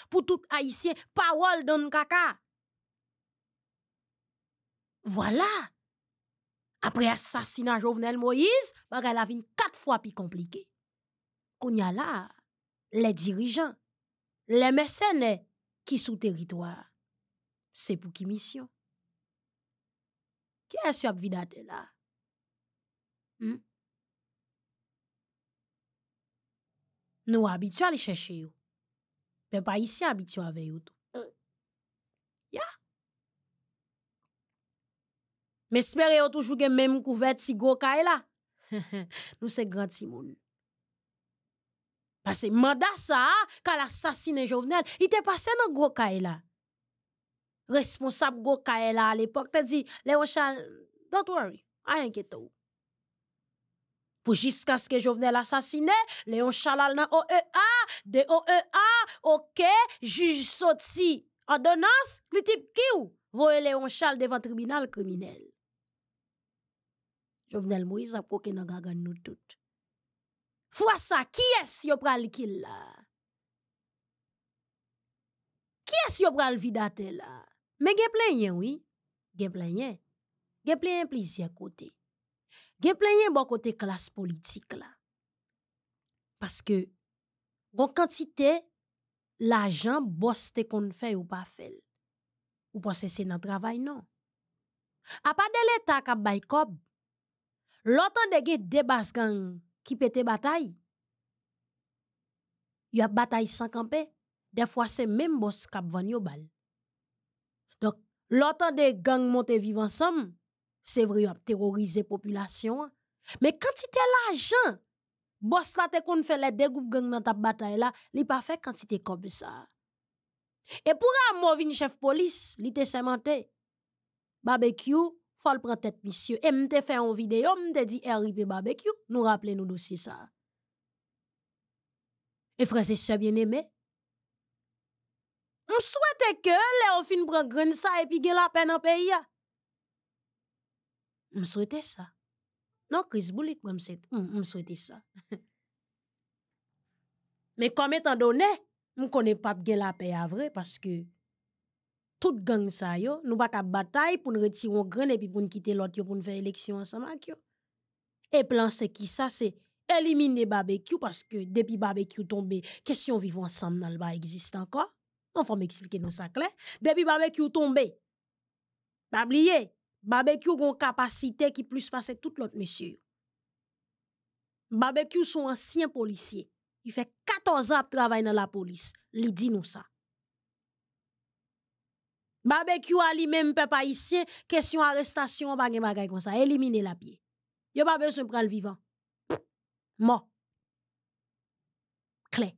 pour tout haïtien, parole dans caca. Voilà. Après assassinat Jovenel Moïse, bagay la vie quatre fois plus compliquée. Qu'on y a là, les dirigeants, les mécènes, Ki sou teritwa, se pou ki misyon. Ki es yo ap vidate la? Hmm? Nou abityo ale chèche yo. Pe pa isi abityo ave yo tou. Hmm. Ya? Me smere yo toujou gen menm kou vet si go ka e la? Nou se grant si mouni. Parce que ça quand l'assassiné Jovenel, il dans passé dans cas. Responsable Responsable gros cas à l'époque, te dit, « Léon Charles, don't worry, ain't get Pour jusqu'à ce que Jovenel assassiné Léon Charles dans OEA, de OEA, ok, juge sorti. ordonnance, le type qui ou, voye Léon Charles devant tribunal criminel ?» Jovenel Moïse a koke gagan nou tout. Fwa sa, ki es yop pral likil la? Ki es yop pral vidate la? Me gen plen yen, oui. Gen plen yen. Gen plen yen plizye kote. Gen plen yen bon kote klas politik la. Paske, gon kantite, la jan boste kon fè ou pa fèl. Ou pa sese nan travay, non. A pa dele tak ap bay kob, lotan de ge debas gang qui pète bataille. Il y a bataille sans camper. Des fois, c'est même boss qui a yo bal. Donc, l'autant des gangs monte vivent ensemble, c'est vrai, y ont terrorisé la population. Mais quand c'était l'argent, boss là, te qu'on fait les deux groupes gangs dans ta bataille là, il pas fait quantité comme ça. Et pour un mauvais chef police, il était sémenté. Barbecue, faut prendre tête monsieur et m'te fait en vidéo m'te dit e, RIP barbecue nous rappelons nous dossier ça et frère c'est ça bien-aimé on souhaite que les on fin ça et puis gain la peine en pays on hein. souhaite ça non Chris Boulik moi on souhaite hum, ça mais comme étant donné on connaît pas bien la paix à vrai parce que tout gang ça yo, nous pas bataille pour nous retirer un grain et puis pour nous quitter l'autre pour nous faire élection ensemble yo. Et plan c'est qui ça c'est éliminer barbecue parce que depuis barbecue tombé, question vivre ensemble dans le bas existe encore. On faut m'expliquer nous ça clair. Depuis barbecue tombé. Pas oublier, barbecue une capacité qui plus passer tout l'autre monsieur. Barbecue sont ancien policier, Il fait 14 ans de travail dans la police. Il dit nous ça. Barbecue à lui-même, peuple ici, question arrestation, bagay bagay comme ça. Éliminer la pied. a pas besoin de prendre vivant. Mort. Clé.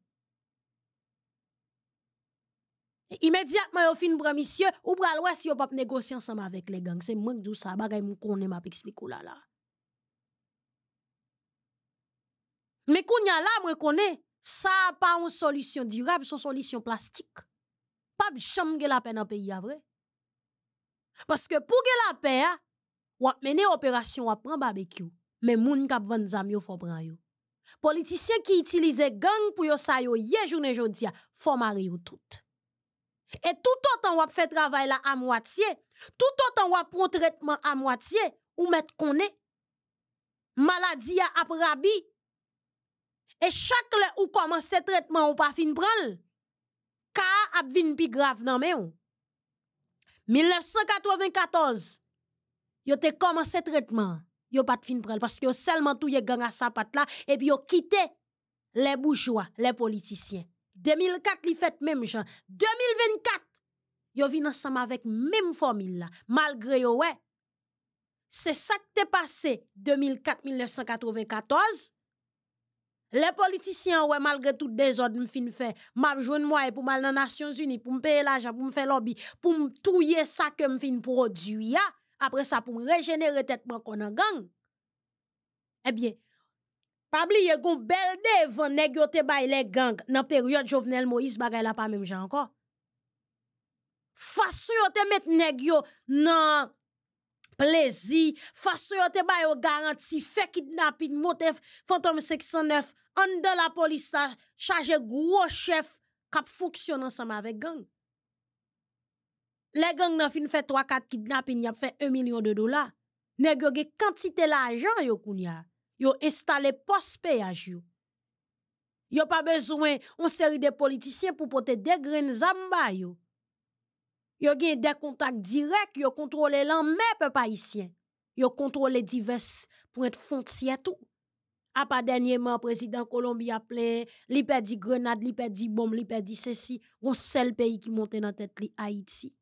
Immédiatement, au fin de monsieur, ou pral ouest, si yo pas négocier ensemble avec les gangs. C'est moi qui dis ça, bagay ne connais m'a expliqué là là. Mais kounya y a là, moi connais, ça pas une solution durable, c'est une solution plastique pas de chambre la paix dans le pays, vrai? Parce que pour la paix, on mené opération, on un barbecue. Mais moun kap vann zam yo faut prendre Les Politiciens qui utilisent gang pour yo sa yo ye journée jodia, faut marier Et tout autant on fait travail là à moitié, tout autant on prend traitement à moitié ou mettre maladies Maladie la rabi. Et chaque le ou commence traitement on pas fin prendre ka a vin pi grave nan men 1994, yo te commencé traitement yo de fin parce que yo tout touye gang a sapat la, puis yo quitté les bourgeois les politiciens 2004 li fait même gens 2024, yo vin ensemble avec même formule. Malgré Malgré yo c'est ça qui t'est passé 2004-1994, les politiciens, ouais, malgré tout désordre, fin fait, m'a joindre moi pour mal dans Nations Unies, pour me payer l'argent, pour me faire lobby, pour me touiller ça que fin produire, après ça, pour me régénérer tête qu'on a gang. Eh bien, pas oublier qu'on bel devant nèg te les gang dans période Jovenel Moïse bagay la pas même gens encore. Façon te mettre négo, non, plezi, fason yo te bay yo garanti, fe kidnapin, motef, fantom 609, an de la polista, chaje gwo chef, kap foksyon ansama vek gang. Le gang nan fin fe 3-4 kidnapin, yap fe 1 milyon de dola. Ne ge ge kantite la ajan yo koun ya, yo estale pospeyaj yo. Yo pa bezwen, on seri de politisyen pou pote degren zamba yo. yo gen des contacts directs, yo contrôle l'an même peuple haïtien. Yo contrôle divers points de et tout. A pas dernièrement président Colombie a appelé, li di grenade, li di bombe, li perdu ceci, on seul pays qui monte dans tête li Haïti.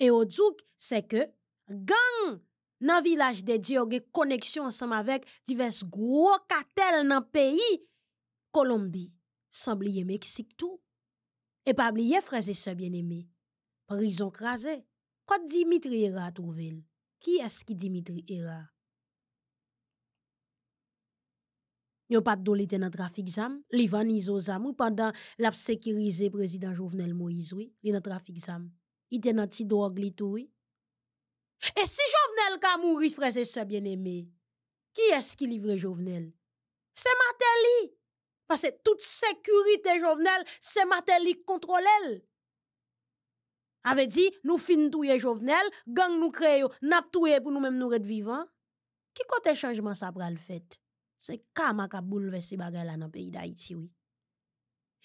Et au dessus c'est que gang nan village de Dieu yo gen connexion ensemble avec divers gros cartels dans pays Colombie, sans oublier Mexique tout. Et pas oublier frères et sœurs bien-aimés prison crasé. Quand Dimitri Era a trouvé, qui est-ce qui Dimitri n'y a pas de l'été dans trafic zam, li vanizo zam, ou pendant la sécurisé président Jovenel Moïse, oui, li dans trafic zam. Il était dans ti drogue li Et si Jovenel ka mouri, frères et bien aimé qui est-ce qui livre Jovenel? C'est Matéli! Parce que toute sécurité Jovenel, c'est Matéli qui contrôle elle. Avait dit, nous fin touye Jovenel, gang nous créons, n'a touye pour nous-mêmes nous rete vivant. Qui côté changement ça pral fait? C'est Kama ka a bagay la dans pays d'Haïti, oui.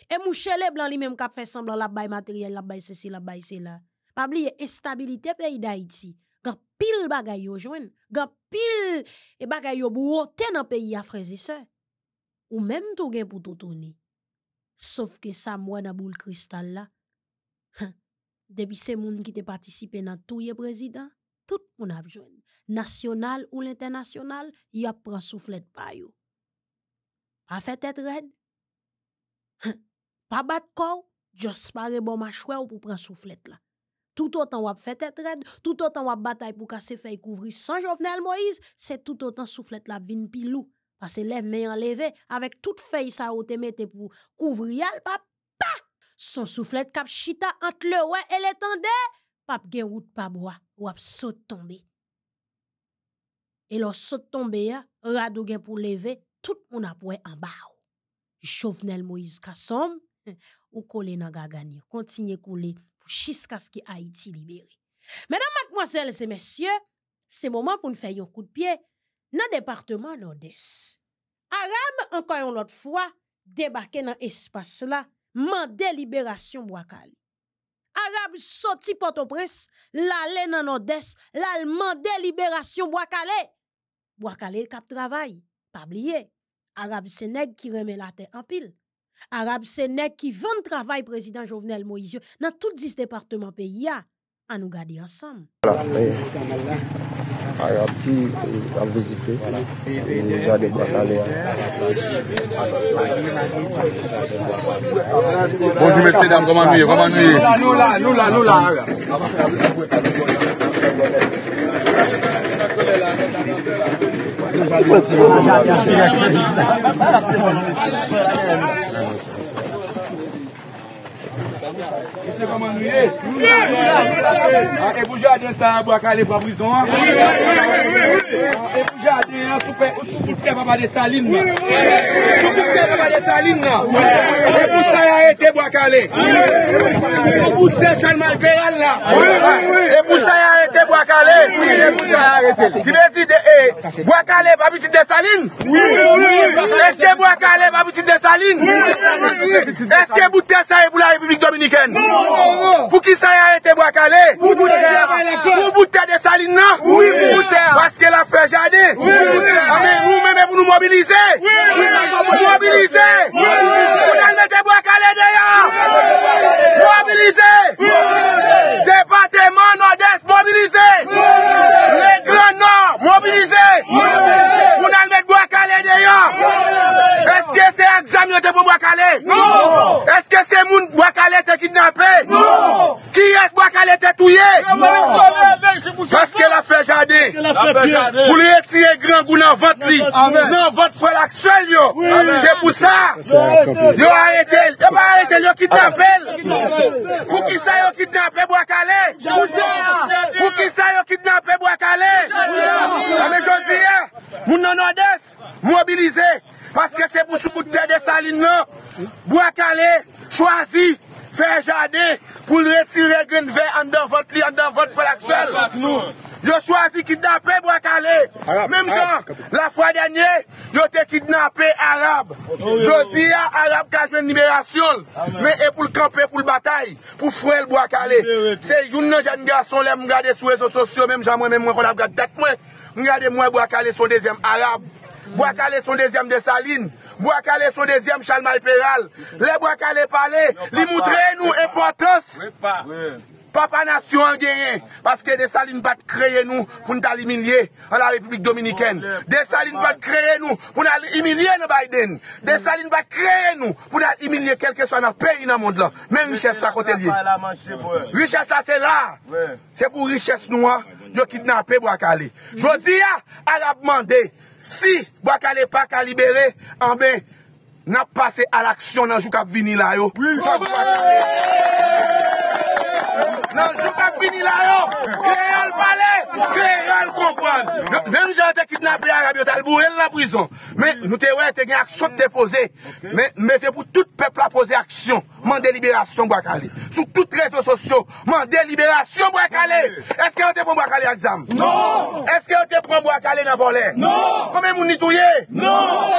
Et les Blanc lui-même qui a fait semblant la baye matériel, la baye ceci, la baye cela. Pas oublier instabilité pays d'Haïti. Gan pile bagay yo joine, gan pile et bagay yo bouote dans pays à frères et Ou même tout gen pour tout tourner. Sauf que ça moi dans boule cristal là, depuis se moun qui te dans nan touye président, tout monde a besoin. National ou l'international, il a souflet pa yo. A Pas fait red? pa bat kou, jospare pare pas a chwe ou pou pran souflet la. Tout otan wap fait tête red, tout bataille wap batay pou kase fey sans sans Jovenel Moïse, c'est tout autant souflet la vin pilou. Parce que me yon enlevé, avec toute fey ça ou te mette pour couvrir al pape son soufflet kap chita entre le ouais et l'étendé, pape pap gen de pa ou ap saut tombe. et lors saut tombe ya, radou gen pou leve, tout moun ap en bas. Moïse Kassom, ou kole nan gaganyo, kontinye pour pou ce ki libéré. libéré. Mesdames et messieurs, c'est messieurs moment pou nou faire yon coup de pied dans département Nord-Est. Aram, encore une autre fois, débarqué dans l'espace-là, mande libération Bouakale. Arab sorti Port-au-Prince, l'allé dans nord-est, l'allemand libération cap travail, pas oublier. Arab Sénég qui remet la terre en pile. arabe Sénèque qui vend travail président Jovenel Moïse dans tous 10 départements pays à nous garder ensemble. Ara pou euh, a vizite, moun jou ade brot ale. Bonjour, messieurs, dames, komandouye, komandouye. Loulan, loulan, loulan, loulan. Ate pou jaden sa abou akale pa pou zon E pou jaten yon soupe, ou soupe te vama de salin nan? E pou sa yarete bo akale? E pou sa yarete bo akale? E ki be zide, e, bo akale vabitite salin? Oui! E se bo akale vabitite salin? Oui! E se bouter sa yavou la Republike Dominikène? Non! Pou ki sa yarete bo akale? Bou bouter! Bou bouter de salin nan? Oui! Ou bouter! Ou bouter! Fè jade Amè nou mè mè voun nou mobilize Mobilize Mou dan mè te bwe kale de ya Mobilize Depante man nou des mobilize Mou Sam yon te pou Mwakale? Non. non! Eske se moun Mwakale te kidnape? Non. non! Ki es Mwakale te touye? Non! Paske la fe jade? Paske la fe jade! Boulye tiye gran gounan vantri? Vantri! Vantri! Mounan vantri fwe laksel yo? Oui! Se pou sa? Yo a etel! Yo a etel! Yo kidnape! Ah, yo kidnape! Ou ki sa yo kidnape Mwakale? Jou jane! Ou ki sa yo kidnape Mwakale? Jou ah, jane! Ame joun viye! Moun nanon des! Mobilize! Paske se pou soukoutè de saline nan, Bouakale chwazi fè jade pou l'retire grenve andan vot li, andan vot fè l'aksel. Yo chwazi kidnapè Bouakale. Mem jan, la fwa denye, yo te kidnapè Arab. Oh, yo di a Arab kajen liberasyon, men e pou l'kampè, pou l'bataï, pou fwè l'Bouakale. Se joun nan jan nga son lè, mwen gade sou rezo sosyo, mem jan mwen mwen kon ap gade det mwen, mwen gade mwen Bouakale son dezem Arab. Boakale son dezyem desaline. Boakale son dezyem chalman peral. Le Boakale pale, li moutreye nou e potos. Papa nasyon genye. Paske desaline bat kreye nou pou nta li minye an la Republik Dominikene. Desaline bat kreye nou pou nan li minye nan Biden. Desaline bat kreye nou pou nan li minye kelke so nan peyi nan mond la. Men riches mm-hmm. la kote liye. Riches la se la. Se pou riches nou an, yo kit nan pe Boakale. Jodi a, a la pman dey. Si, wakale pa kalibere, ambè, nan pase al aksyon nan jou kap vinila yo. Nan joutan bini la yo Kè yon l pale Kè yon l kompane Mèm jè an te kidnape Arabi Otalbou El la prizon Mèm nou te wè te gen aksyon te pose Mèm mèm te pou tout peple a pose aksyon Mèm deliberasyon Bwakale Sou tout rezo sosyo Mèm deliberasyon Bwakale Eske an te pon Bwakale aksam? Non Eske an te pon Bwakale nan volè? Non Kome mouni touye? Non Non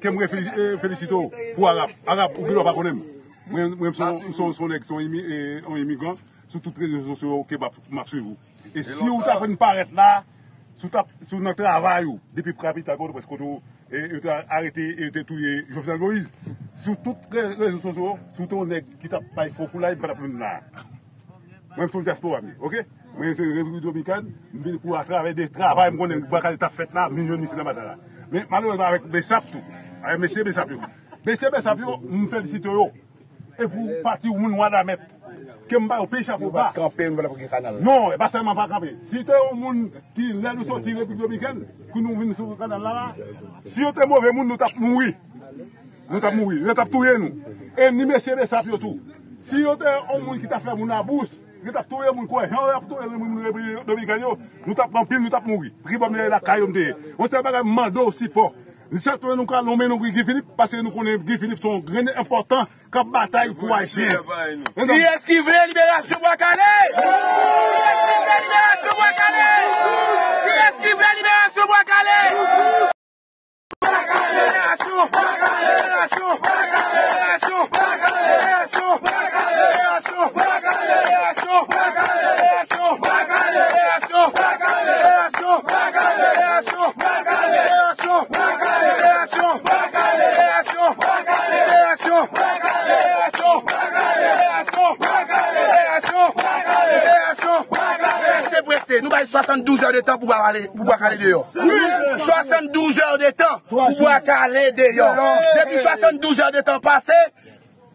Kemre eh, felicito pou Arab ou Gelobakounen. Mwen mwen psoun nek son emigante sa tout rejatie sosyon ke map suj bou. E si ou tap eni paret la, ou tap sun an tre avay hiyou. Depi prapi tar k�로, presupuser a reti 開 ou te tuye Jovnan Goiz. Sou touk rejatie sosyon kap pay fokou la yi, mwen son jaspon wap mi. Mwen se Revital Mikane, mwen pou a tra vey de tra avay mwen mwen tap fèt la, mwen mwen misle matala. Ministry of State Mwen sebe sapyo, mwen felisite yo E pou pati ou moun wada met Kemba ou pesha pou bak Non, basenman pa kape Si te ou moun ki lè nou sotire Kou nou vin sou kanan lala Si yo te mou ve moun nou tap moui Nou tap moui, nou tap touye nou E ni mwen sebe sapyo tou Si yo te ou moun ki tafe moun na bous Nou tap touye moun kwen Nou tap moui, nou tap moui On sebe man do si po Nisatwen nou ka lomen nou ki Gifilip, pase nou konen Gifilip son grenè important ka batay pou wajen. Ki eski vre libelasyon Mwakale? Ki eski vre libelasyon Mwakale? Ki eski vre libelasyon Mwakale? Mwakale! Mwakale! Mwakale! 72 heures de temps pour aller, pour pas caler dehors. 72 heures de temps pour pas caler dehors. Depuis 72 heures de temps passé,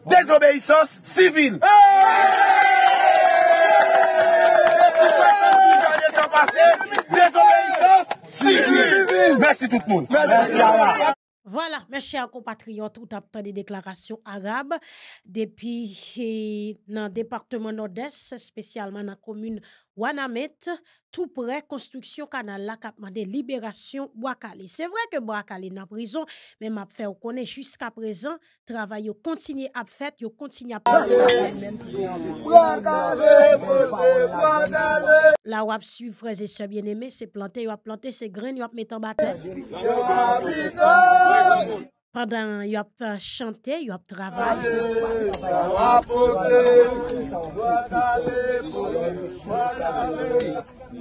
désobéissance civile. Depuis 72 heures de temps passé, désobéissance civile. Merci tout le monde. voilà, mes chers compatriotes, tout avez des déclarations arabes depuis eh, dans le département nord-est, spécialement dans la commune Wanamet, tout près construction canal la des la libération C'est vrai que Boakale est en prison, mais m'a fait connaît jusqu'à présent travail continue à faire, yo continue à la où suivre frères et sœurs bien-aimés, c'est planté, yo a planté ses graines, yo a mettre en bataille. Pendant yo a chanté, yo a travaillé.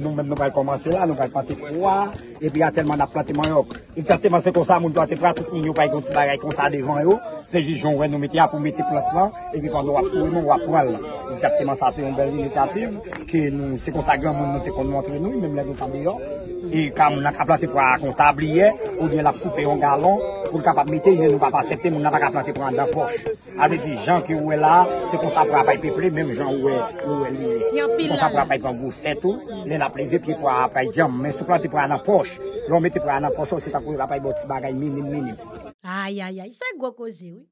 nou men nou pal komanse la, nou pal pante kouwa, epi a telman ap platman yo. Eksepteman se konsa moun to a te pran, tout moun yo pal konti bagay konsa de jan yo, se jijon wè nou mette a pou mette platman, epi kando wap fwe moun wap pran la. Eksepteman sa se yon bel dini klasiv, se konsa gran moun nou te konwantre nou, mèm lèk nou tan bi yo, I e ka moun a ka planti pou a akontabliye, ou di la pou pe yon galon, pou l ka papmite, yon nou pa pa septe, moun a pa ka planti pou anan poch. A me di, jan ki ouwe la, se kon sa pou apay peple, menm jan ouwe, ouwe li, kon sa pou apay pou anan poch, se tou, le la pleve, pe pou apay diyam, menm sou planti pou anan poch, loun meti pou anan poch, ou se ta pou apay botis bagay mini-mini. Ay, ay, ay, se gwo kozi, wou.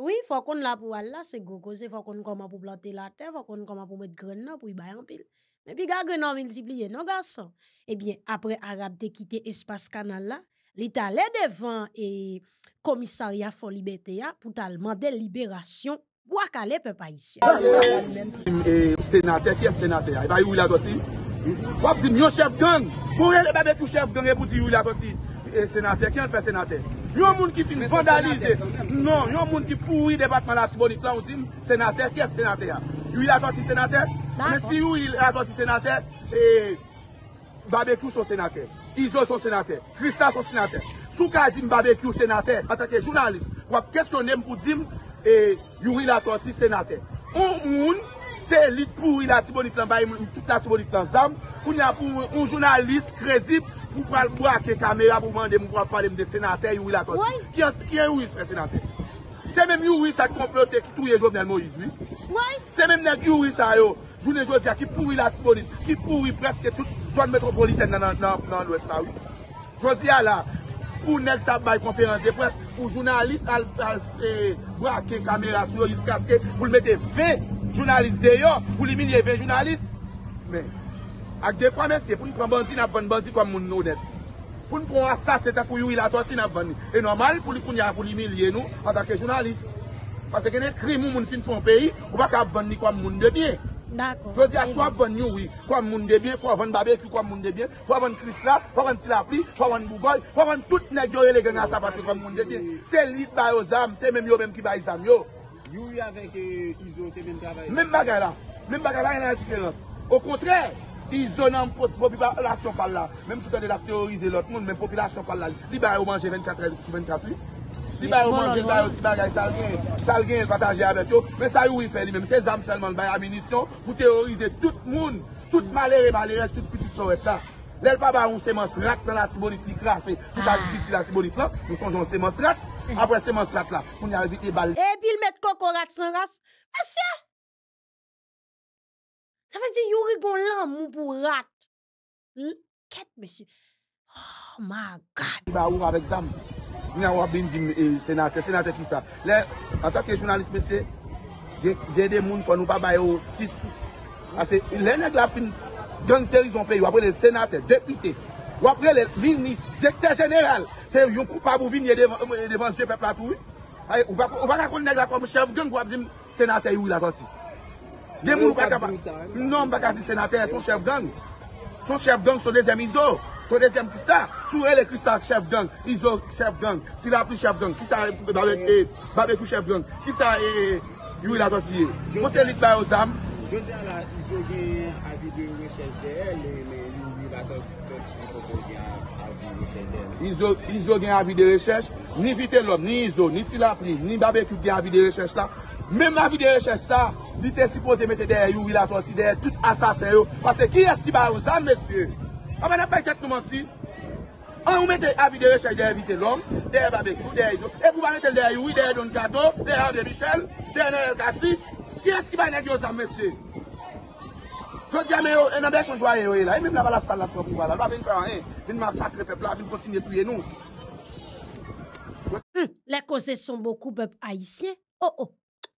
Oui, fokoun la pou wala, se gwo kozi, fokoun koman pou planti la te, fokoun koman pou meti greno pou yi bayan pil. Mais puis gars non multiplier non garçon. Eh bien après arabe te quitté espace canal là, li allé devant et commissariat la liberté ah, pour demander libération pour aller peuple haïtien. Et sénateur qui est sénateur, eh ben, il va y où la doti? Wap di yon chef gang, pour elle, eh babé ben, ben, tout chef gang, et eh, pour dire où la gang ». Senatè, kè yon fè senatè? Yon moun ki film vandalize, non, yon moun ki pouwi debatman la tibonik lan, ou dim, senatè, kè senatè ya? Yon wil atoti senatè? Mè si yon wil atoti senatè, e, Babekou son senatè, Izo son senatè, Krista son senatè, sou ka dim Babekou senatè, ata ke jounalist, wap kèsyonem pou dim, e, yon wil atoti senatè. Un moun, se lit pouwi la tibonik lan, bay moun tout la tibonik lan zanm, un jounalist kredip, pou pral brake kamera pou mande moun pral pade mde senate yowil akonsi. Yon se kye yowil fwe senate. Se menm yowil sa komplo te ki touye jow ven el mo yizwi. Se menm nek yowil sa yo, jounen jow diya ki pou yi la disponit, ki pou yi preske tout zon metropoliten nan an lwesta. Jow diya la, pou nek sa bay konferans de pres, pou jounalist al e, brake kamera sou yowil skaske, pou lmete ve jounalist deyo, pou liminye ve jounalist. Ak de kwa men se, pou n pran bandi na bandi kwa moun nou net. Poun pran sa se ta kou yu ila to ti na bandi. E normal pou li koun ya pou li mi liye nou, a takke jounalist. Pase gen e krim ou moun fin foun peyi, ou baka bandi kwa moun debye. Dako. Jodi aswa bandi yu yu, kwa moun debye, fwa bandi babek yu kwa moun debye, fwa bandi kris la, fwa bandi sila pli, fwa bandi mou goy, fwa bandi tout negyo yu le genya sapatou kwa moun debye. Se lit bayo zam, se menm yo menm ki bayi zam yo. Yu yu avek I zonan poti, popi pa la syon pal la. Mem sou tene la teorize lot, moun, men popi la syon pal la. Li bay ou manje 24 el, sou 24 li. Li bay ou bon, manje, bay ou ti bagay salgen, salgen pataje abeto. Men sa yow i fè li, men mse zanm selman bay aminisyon, pou teorize tout moun, tout malere malere, tout pitit sou et la. Lèl pa bay ou seman srak nan la tibonit lik rase. Tout ah. a biti la tibonit la, nou sonjoun seman srak, apre seman srak la. Moun yalvi e bal. E bil met kokorat san ras, asya! Se fè di yori gon lan mou pou rat. Liket mè se. Oh my God. Ba ou avèk zan mè. Mè wap bin zin senate. Senate ki sa. Le, atakè jounalist mè se. Dè dè moun kon ou pa bayo sit sou. A se, le neg la fin. Ganser izon pe. Wapre lèl senate. Depite. Wapre lèl vinis. Djekte general. Se yon koupa bou vinye devan zye pe platou. Ou baka kon neg la kon mè chev. Geng wap zin senate you la konti. Demou baka ti senate, son chevgan. Son chevgan, son dezem Izo, son dezem Krista. Sou el e Krista chevgan, Izo chevgan, si la pli chevgan, ki sa babekou chevgan, ki sa yu ila ton siye. Monsen litla yo zam? Jotè la, Izo gen avi de rechech de el, le yu li baka ton konpo gen avi de rechech de el. Izo gen avi de rechech, ni vitel lom, ni Izo, ni ti la pli, ni babekou gen avi de rechech la, Mem avideye che sa, li te sipoze mette deye yu ila ton si, deye tout asase yo. Pase ki eski ba yon zan, mesye? A man apay ket kouman si? An ou mette avideye che yi deye vite long, deye babekou, deye yon. E pou banete yon deye yu, deye Don Kato, deye André Michel, deye Nel Kassi. Ki eski ba yon deye yon zan, mesye? Jodi ame yo, enan dey chonjwa yo e la. E mem la bala salat pou wala. La ven kwa an en. Ven ma sakre fepla, ven kontine touye nou. La kose son boku bep aisyen. Oh oh.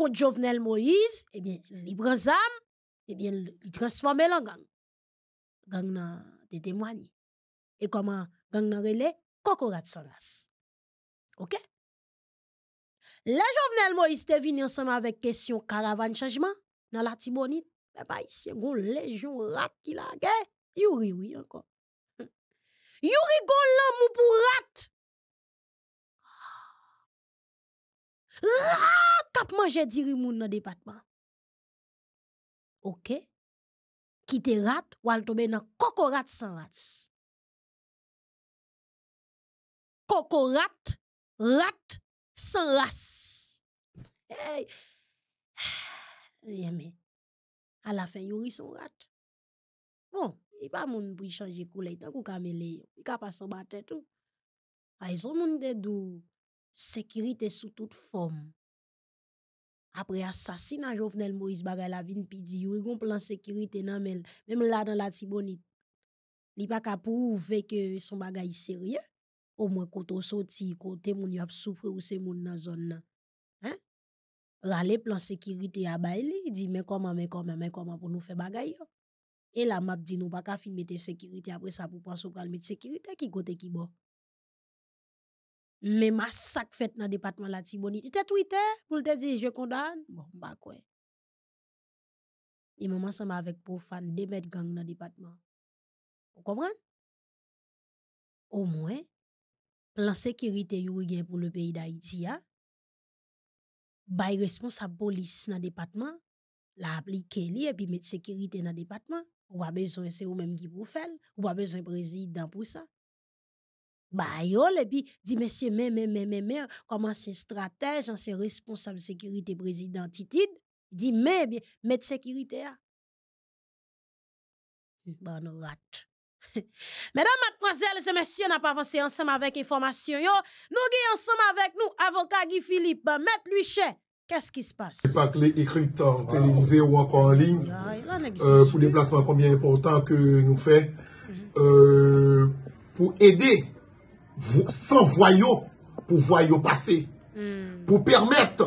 contre Jovenel Moïse, eh bien, il prend sa eh bien, il transforme la gang. Gang Et comment gang nan relais Kokorat sans OK Le Jovenel Moïse te vini ensemble avec question caravane changement dans la Tibonite. Mais pas ici, gon légion rat qui la guerre. Yuri, oui, encore. Hum. Yuri gon l'amour pour rat. Kap manje diri moun nan depatman Ok Kite rat Wal tobe nan koko rat san rat Koko rat Rat san rat A la fin yori san rat Bon I pa moun pou yi chanje koule I ta kou kamele I ka pa san bate A yi son moun dedou sécurité sous toute forme. Après assassinat Jovenel Moïse Bagay Lavine Pidi, il y e a un plan sécurité dans même là dans la Tibonite. Il pas qu'à prouver que son bagay sérieux au moins quand on sorti côté mon y a souffre ou c'est mon dans zone là. Hein? Râler plan sécurité à il dit mais comment mais comment mais comment pour nous faire des Et la map dit nous pas qu'à filmer sécurité après ça pour penser pour mettre sécurité qui côté qui bon mais massacre fait dans le département de la Tibonite. Il Twitter pour te dire je condamne. Bon, bah quoi. Il m'a ensemble avec profane de mettre gang dans le département. Vous comprenez? Au moins, la sécurité yon pour le pays d'Haïti, a hein. bay responsable police dans le département, la appliquer li et puis mettre sécurité dans le département. Ou pas besoin, c'est ou même qui pour faire, ou pas besoin président pour ça bayol, et puis dit, monsieur, mais, mais, mais, mais, mais, comment stratège, c'est responsable sécurité président dit, mais, bien, mais sécurité, hein. hum, Bon, bah, rate. Mesdames, mademoiselles et messieurs, n'a pas avancé ensemble avec information. Yo. Nous gué ensemble avec nous, avocat Guy Philippe, bah, maître Luchet. Qu'est-ce qui se passe? pas que les télévisé ou encore en ligne euh, pour déplacement, combien important que nous fait mhm. euh, pour aider San voyo pou voyo pase. Hmm. Pou permette,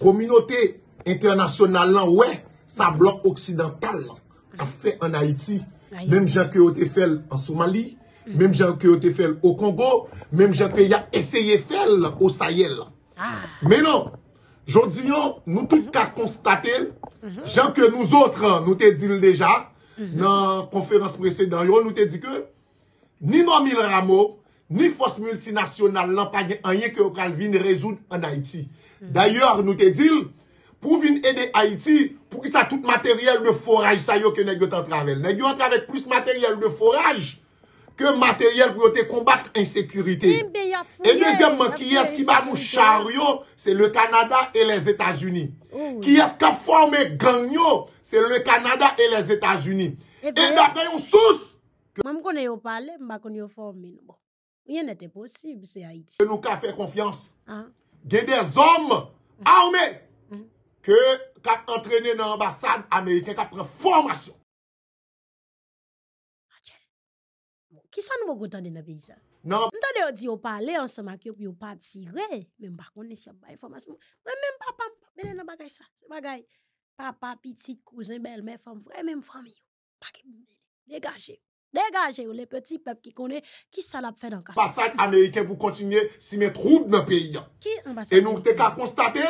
Komunote internasyonal nan we, Sa blok oksidental, hmm. A fe en Haiti, Mem jan ke yo te fel en Somali, hmm. Mem jan ke yo te fel o Kongo, Mem jan ke ya eseye fel o Sayel. Ah. Menon, Jodiyon, nou touta konstate, Jan ke nou zotre nou te dil deja, Nan konferans prese dan yo, Nou te di ke, Ni nan mila ramo, Ni fos multinasyonal lan pa gen anye ke yo kal vin rezoud an Haiti. D'ayor nou te dil, pou vin ede Haiti, pou ki sa tout materyel de foraj sa yo ke negyo tan travel. Negyo tan travel plus materyel de foraj, ke materyel pou yo te kombat insekurite. E dejemman, ki es ki ba mou charyo, se le Kanada e les Etats-Unis. Ki es ka forme ganyo, se le Kanada e les Etats-Unis. E da kanyon sos! Ouye nete posib, se Haiti. Genou ka fe konfians, gen de zom a oume, ke ka kontrene nan ambasan Amerike, ka pren formasyon. Ajen, kisa nou wou goutan dene vizan? Non. Mta de yo di yo pale, yo sema ki yo pi yo patire, men bako ne sya baye formasyon. Men men papap, mene nan bagay sa, papap, pitit, kouzen bel, men fam, men fam yo. Pa kem degaje. Dégagez les petits peuples qui connaissent qui ça l'a fait dans le Passage américain pour continuer si mettre troubles dans le pays. Qui Et nous t'es qu'à constater,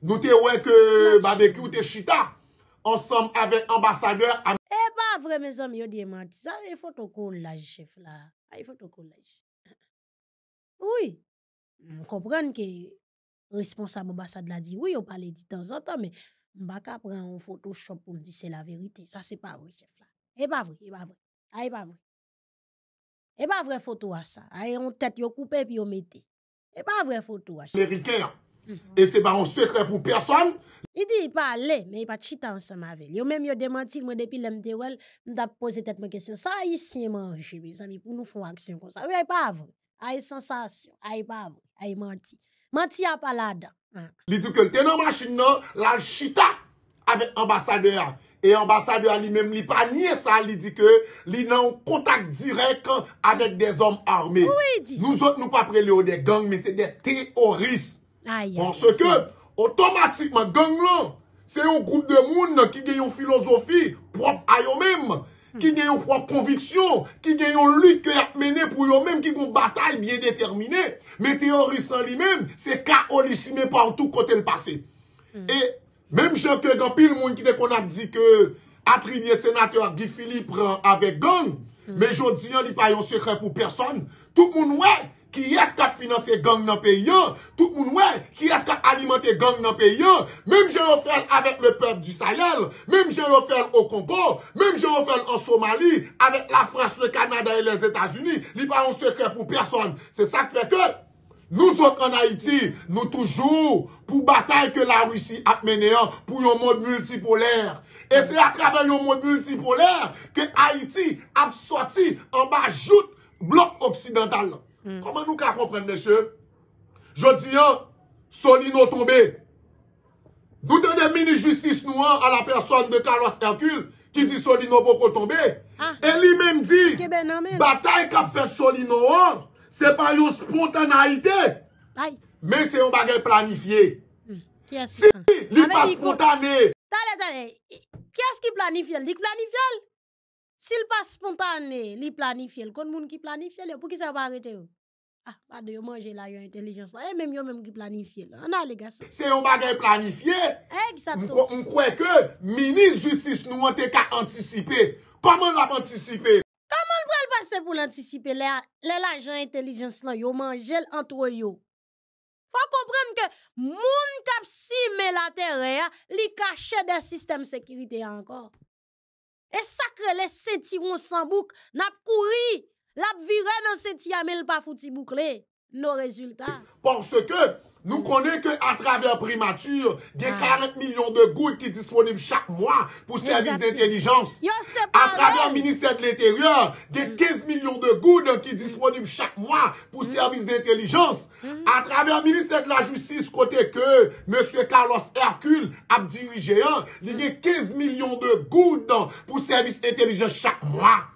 nous t'es ouais que barbecue t'es chita ensemble avec ambassadeur américain. Eh pas vrai mes amis, yo dit ça, il faut ton collage chef là. Ah, il faut ton collage. Oui. vous comprenez que responsable ambassade l'a dit oui, on parlait de temps en temps mais on va prendre un photoshop pour me dire c'est la vérité. Ça c'est pas vrai chef là. Eh pas vrai, eh pas vrai. Aïe, ah, pas vrai. Et pas vrai photo à ça. Aïe, ah, on tête yon coupé puis yon mette. Et pas vrai photo à Américain. Mm. Et c'est pas un secret pour personne. Il dit, il parle, mais il pas chita ensemble avec. a même yon démenti, moi depuis l'MTOL, well, m'da posé tête mon question. Ça, ici, manger, mes amis, pour nous faire action comme ça. Aïe, pas vrai. Aïe, ah, sensation. Aïe, pas vrai. Aïe, menti. Menti à pas là Il dit que le machine, la chita. avèk ambassadeur. E ambassadeur li mèm li pa nye sa, li di ke li nan kontak direk avèk de zom armè. Nou zot nou pa prele ou de gang, men se de teoris. An se ke, otomatikman, gang lan, se yon groupe de moun ki gen yon filosofi prop a yon mèm, ki gen yon prop konviksyon, ki gen yon lük kèyat mène pou yon mèm ki kon batal biye determinè. Men teoris sa li mèm, se ka olisime partou kote l'pase. E, Mèm jò ke gò pil moun ki de kon ap di ke atribye sénateur Guy Philippe avè gang, mèm jò di yon li pa yon sèkre pou person, tout moun wè ki yè skat finanse gang nan pe yon, tout moun wè ki yè skat alimante gang nan pe yon, mèm jè yon fèl avèk le pèp du Sayel, mèm jè yon fèl au Congo, mèm jè yon fèl an Somali, avèk la Frèche, le Kanada et les Etats-Unis, li pa yon sèkre pou person, se sak fèkè, Nous sommes en Haïti, nous toujours pour bataille que la Russie a mené pour un monde multipolaire. Et c'est à travers un monde multipolaire que Haïti a sorti en bas joute bloc occidental. Hmm. Comment nous comprendre, messieurs Je dis, hein, Solino tombé. Nous donnons mini-justice noire hein, à la personne de Carlos Hercule qui dit Solino beaucoup tombé. Ah. Et lui-même dit, ben, bataille qu'a fait Solino. Se pa yon spontanayite Men se yon bagay planifiye Si hmm. ah. li ah, pa spontanè Tane tane Kya se ki planifiye? Si li pa spontanè Li planifiye Kon moun ki planifiye Se yon bagay planifiye Mwen kwe ke Minist justice nou an te ka antisipe Koman nou ap antisipe c'est pour l'anticiper. Les agents intelligence, ils mangent entre eux. faut comprendre que qui kap si la terre, li cache des systèmes de sécurité encore. Et ça que les sentiments sans boucles n'a couru, n'a viré dans le sentiment, pas foutu boucler. Nos résultats. Parce que nous connaissons à travers Primature, il y a 40 ah. millions de gouttes qui sont disponibles chaque mois pour le service d'intelligence. À travers le ministère de l'Intérieur, il y a 15 mm. millions de gouttes qui sont disponibles chaque mois pour le mm. service d'intelligence. Mm. À travers le ministère de la Justice, côté que M. Carlos Hercule a dirigé, il y a 15 millions de gouttes pour le service d'intelligence chaque mois.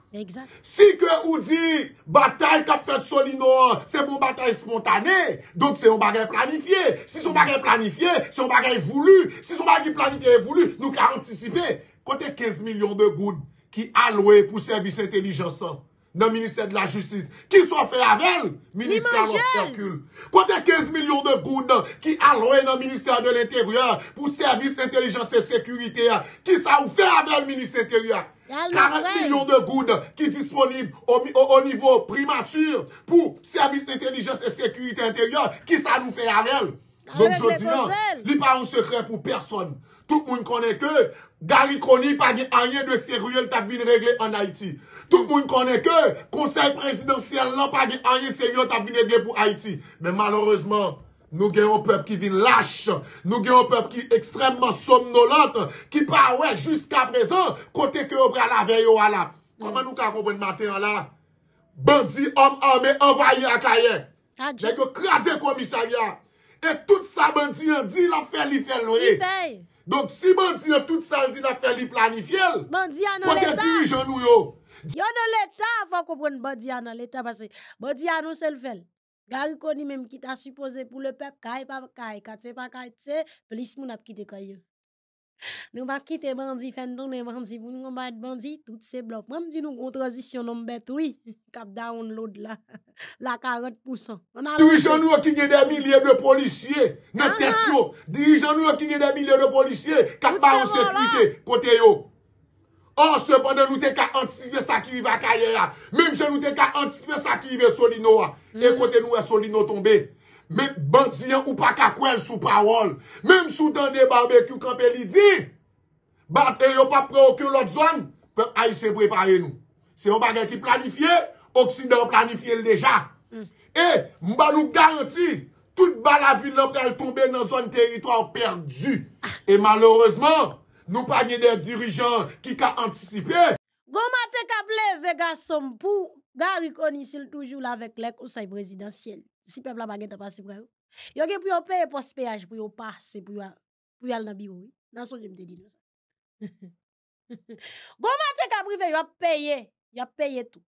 Si que ou dit bataille cap fait solino c'est mon bataille bataille spontanée, donc un un planifié. planifié. Si son bagage planifié, c'est un bagage voulu, si son planifié est voulu, nous anticiper quand Côté 15 millions de qui qui pour service intelligence dans le ministère de la justice. qui sont fait avec ministère l'osterkul. Côté 15 millions de sont qui dans le ministère de service pour et sécurité, qui sont sa avec le avec ministère l'Intérieur, 40 milyon de goud ki disponib o nivou primatur pou servis entelijens et sekurite interior ki sa nou fe yarel. Donk jodina, li pa an sekre pou person. Tout moun konen ke gari koni pa gen anye de seriol tak vin regle an Haiti. Tout moun konen ke konsey prezidentiel lan pa gen anye seriol tak vin regle pou Haiti. Men maloureseman Nou gen yon pep ki vin lâche, nou gen yon pep ki ekstremman somnolante, ki pa wè jusqu'a prezon, kote ke yon bral avè yon wala. Koman nou ka kompon matè yon la? Oh, oh, bandi, om, omè, avayè akayè. Jè yon krasè komissaryè. Et tout sa bandi yon di la fè li fèl lorè. Donc si bandi yon tout sa ldi la fè li planifèl, kote dirijan nou yo. Yon nou leta fò kompon bandi yon nou leta basè. Bandi yon nou sel fèl. Galconi même qui t'a supposé pour le peuple, ait pas kay, kate c'est kay, tse, plus moun ap kite quitté yo. Nous va quitter bandi, fendon et bandi, vous nous bandi, bandi, toutes ces blocs. Même si nous avons transition, nous bête, oui, cap download là, la 40%. dirigeons nous qui gagne des milliers de policiers, dans ah, tête ah. yo. Dirigeant nous qui gagne des milliers de policiers, quatre pas en sécurité, côté yo. An sepande nou te ka antisipe sa ki yive akaye ya. Meme se nou te ka antisipe sa ki yive soli nou a. E kote nou e soli nou tombe. Meme bank ziyan ou pa kakou el sou pra wol. Meme sou dan de barbe ki ou kampe li di. Ba te yo pa prouke lout zon. A yi sebre pare nou. Se yon bagay ki planifiye. Oksidon planifiye le deja. E mba nou garanti. Tout ba la vi lopre el tombe nan zon teritouan perdi. Ah. E maloureseman. Nou pa gne de dirijan ki ka antisipe. Goma te ka ple ve ga som pou, ga rikonisil toujou la vek lek ou say prezidentiyel. Si pe blan bagen ta pase vre ou. Yoge pou yo peye pospeyaj pou yo pase, pou yo al nabirou. Danson jem te di nou sa. Goma te ka prive yo a peye, yo a peye tou.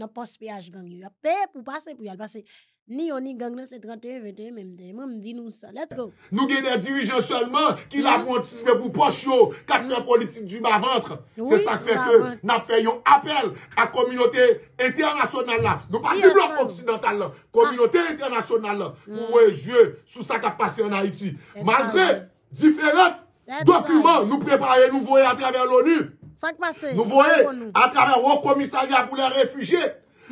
nan pos piyaj gangi yo, pe pou pase pou yal pase, ni yo ni gangi nan se 31-21 mèmde, mèm di nou sa, let's go. Nou genè dirijen seulement ki la bwantispe pou pos yo, kak fè politik du bavantre, se sa k fè ke nan fè yon apel a kominote internasyonan la, nou parti blok konsidantan la, kominote internasyonan la, mwen je sou sa k ap pase yon Haiti, malpre diferent dokumen nou prepare nou voye atrever l'ONU, Nou voye, a traver ou komisyon ya pou mm. le refujiye,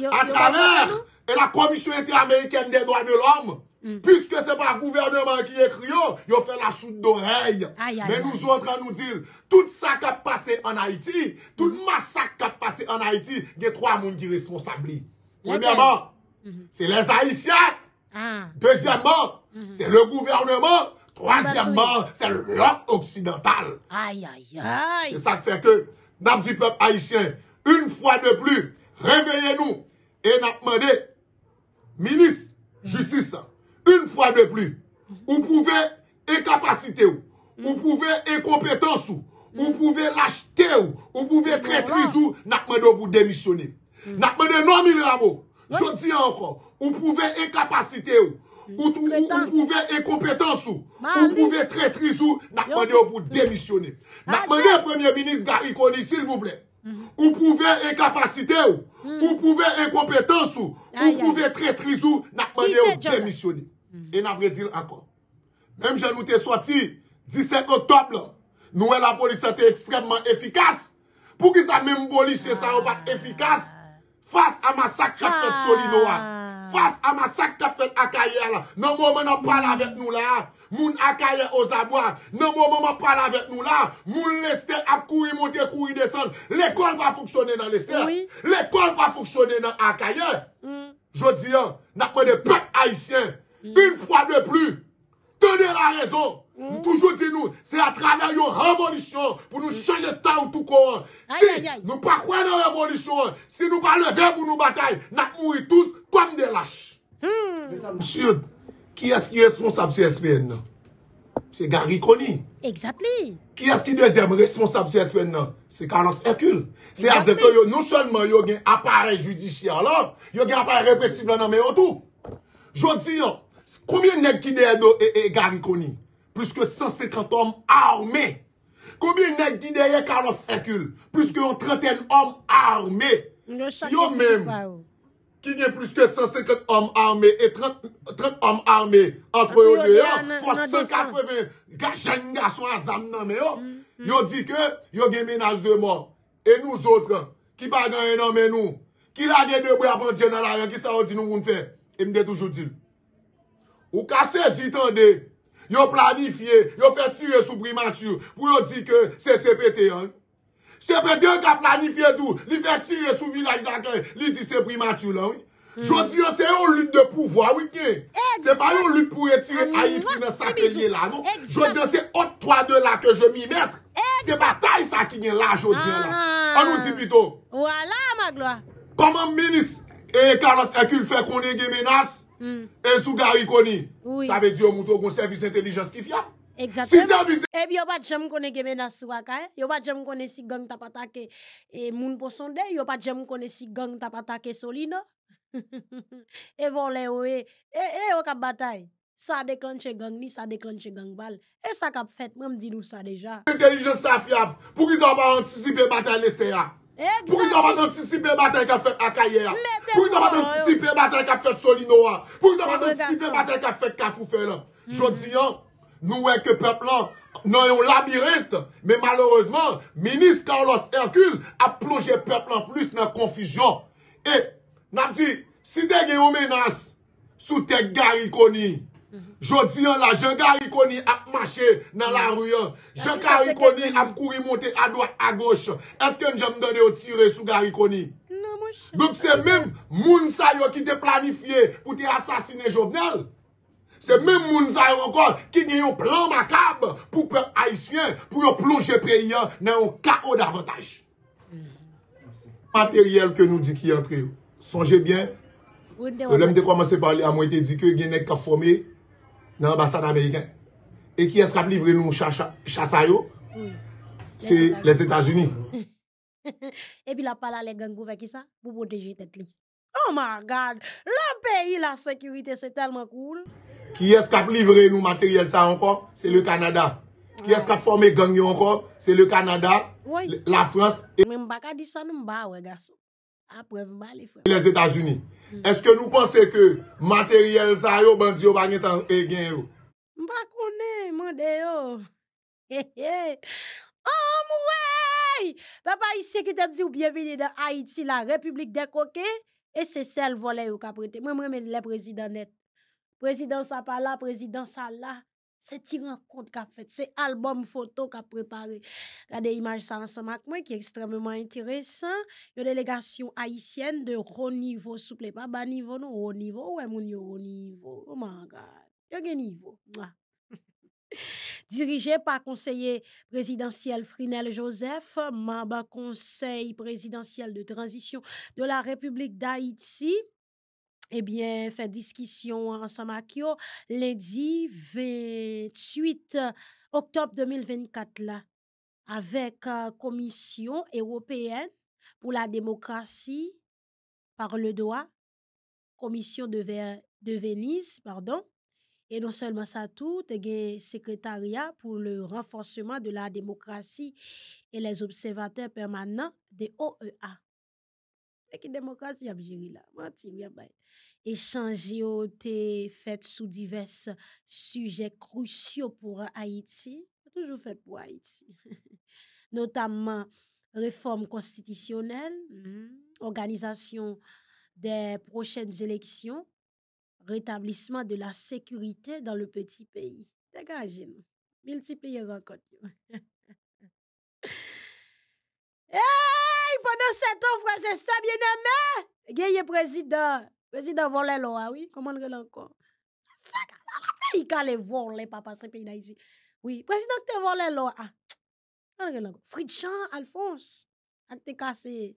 a traver, e la komisyon ete Ameriken de doi de l'om, piske se pa gouvernement ki ye krio, yo fe la soute do rey. Men nou sou an tra nou dil, tout sak ap pase an Haiti, tout masak ap pase an Haiti, gen 3 moun ki responsabli. Mwenye man, se le Zahitia, dezyenman, se le gouvernement, Troisièmement, bah, c'est l'Europe occidentale. Aïe, aïe, aïe. C'est ça qui fait que, n'a dit peuple haïtien, une fois de plus, réveillez-nous et n'a demandé, ministre, justice, une fois de plus, vous pouvez incapacité, vous pouvez incompétence, vous pouvez lâcheté, vous pouvez traîtrise, n'a demandé vous démissionner. Mm. N'a demandé non, mille rameaux. Je dis encore, vous pouvez incapacité, vous mm. pouvez être ou vous pouvez très ou n'a demandé pour démissionner n'a premier ministre Gary s'il vous plaît Vous mm. pouvez incapacité ou vous mm. pouvez incompétence ou vous pouvez très ou n'a demandé pour démissionner et n'a pas dire encore même j'en t'ai sorti 17 octobre nous la police était extrêmement efficace pour que ça même police ça pas ah. efficace face à massacre de Solinois Face à à qui avec à la, nan non pas Nous pala avec nous là, moun akaye Nous abois, non pas avec nous nous nous là. moun leste à courir, monte, courir descend. L'école pas fonctionner dans l'Est. L'école ne va fonctionner nan akaye. Mm. Jodi an, hein, de plus, tenez de plus tenez la raison Mm-hmm. Toujou di nou, se a travè yon ravolisyon pou nou chanje sta ou tou kon. Se nou pa kwen nan ravolisyon, se nou pa levè pou nou batay, nak moui tous kwam de lache. Msyè, ki eski responsab si espèn nan? Se gari koni. Ki eski dezèm responsab si espèn nan? Se kalos ekul. Se adjeto yo nou sèlman yo gen apare judisyon lò, yo gen apare repressif lan nan mè yon tou. Jou di yon, koumye nèk ki deyè do e gari koni? Pliske 150 om arme. Koubi ne gideye karos ekul. Pliske yon 31 om arme. Si yon menm. Ki gen pliske 150 om arme. Et 30 om arme. Antro yon deyo. Fos 580. Gajan nga son azam nan men yo. Yo di ke. Yo gen menaz de mor. E nou zotre. Ki bagan yon nan men nou. Ki la gede ou yapan djen nan la. Yon ki sa ou di nou woun fe. E mde toujou dil. Ou kase zitan de. Ou kase zitan de. Yo planifiye, yo fet siye sou primatiu pou yo di ke se sepeti an. Sepeti an ka planifiye dou, li fet siye sou binay dakin, li di se primatiu lan. Hmm. Jodi yo se yo lute de pouvoi, wik niye. Se pa yo lute pou etire ayitine sa peye la, nou. Jodi yo se ot toa de la ke je mi mette. Se batay sa ki nye la, jodi yo la. An nou di bito. Ou ala, magloa. Koman menis e karos e kul fe konen gen menas. Mm. E sou gari koni, sa ve diyo moutou kon servis entelijans kif ya E bi yo pa djem kone gemen eh a sou akay, yo pa djem kone si gang tapatake moun posonde, yo pa djem kone si gang tapatake soli no E vo le oh, we, e eh. yo eh, oh, kap batay, sa deklanche gang ni, sa deklanche gang val, e sa kap fet mem di nou sa deja Entelijans sa fiyab, pou ki zan pa antisipe batay leste ya Pou yon va nan disipe bata yon ka fèk akayè. Pou yon va nan disipe bata yon ka fèk soli noa. Pou yon va nan disipe bata yon ka fèk kafou fèl. Jodi yon, nou wèk peplan nan yon labirent. Men maloreseman, menis Carlos Hercule a ploje peplan plus nan konfijon. E, nan di, si dege yon menas, sou te garikoni. Jodi yon la, jen gari koni ap mache nan la ruyan Jen gari koni ap kuri monte a doi a goch Esken jen mdode yo tire sou gari koni non, Donk se men moun sa yo ki te planifiye pou te asasine jovnel Se men moun sa yo ankon ki nye yo plan makab Pou pe aisyen, pou yo plonche pre yon nan yo kao davataj Materyel ke nou di ki yon triyo Sonje bien Lèm de kwa mase pali a mwen te di ke genek ka fomey dans l'ambassade américaine. Et qui est-ce qui a livré nous chasse C'est les États-Unis. et puis la parlé à les gangs avec qui ça pour protéger tête Oh my god, le pays la sécurité c'est tellement cool. Qui est-ce qui a livré nous matériel ça encore C'est le Canada. Qui est-ce qui a formé gang encore C'est le Canada, la France même pas dire ça bah, les états unis est-ce hmm. Est-ce que nous penser que matériel sa yo bandi yo bagne tan e gen yo? Mpa konen, mande yo. Oh mwey! Papa ici qui t'a dit ou bienvenue de Haïti, la République des Koke et se qui a yo Moi, Moi moi suis le président net. Président ça président là, président ça là c'est rencontre qu'a fait c'est album photo qu'a préparé regardez image ça ensemble avec moi qui est extrêmement intéressant une délégation haïtienne de haut niveau souple pas bas niveau non haut niveau ouais mon haut niveau oh my god y a un niveau dirigé par conseiller présidentiel Frinel Joseph membre conseil présidentiel de transition de la République d'Haïti eh bien fait discussion ensemble en yo, lundi 28 octobre 2024 la, euh, Commission européenne pour pour la démocratie par le droit, Commission de, de Venise, pardon, et non seulement ça, tout, et secrétariat pour pour le renforcement de la démocratie et les observateurs permanents des OEA. E démocratie démocratie là. la, mati ou ya sous yo te sous divers sujets cruciaux pour Haïti. Toujours fait pour Haïti. Notamment, réforme constitutionnelle, mm, organisation des prochaines élections, rétablissement de la sécurité dans le petit pays. Dégagez nous. Multiplier rencontre. pendant sept ans, frère, c'est ça, bien aimé. Gaye président. Président volé l'eau, ah oui. Comment le encore? Il calé volé, papa, c'est pays d'Haïti. Oui, président te volé l'eau. Ah, Fritchan, Alphonse. a te cassé.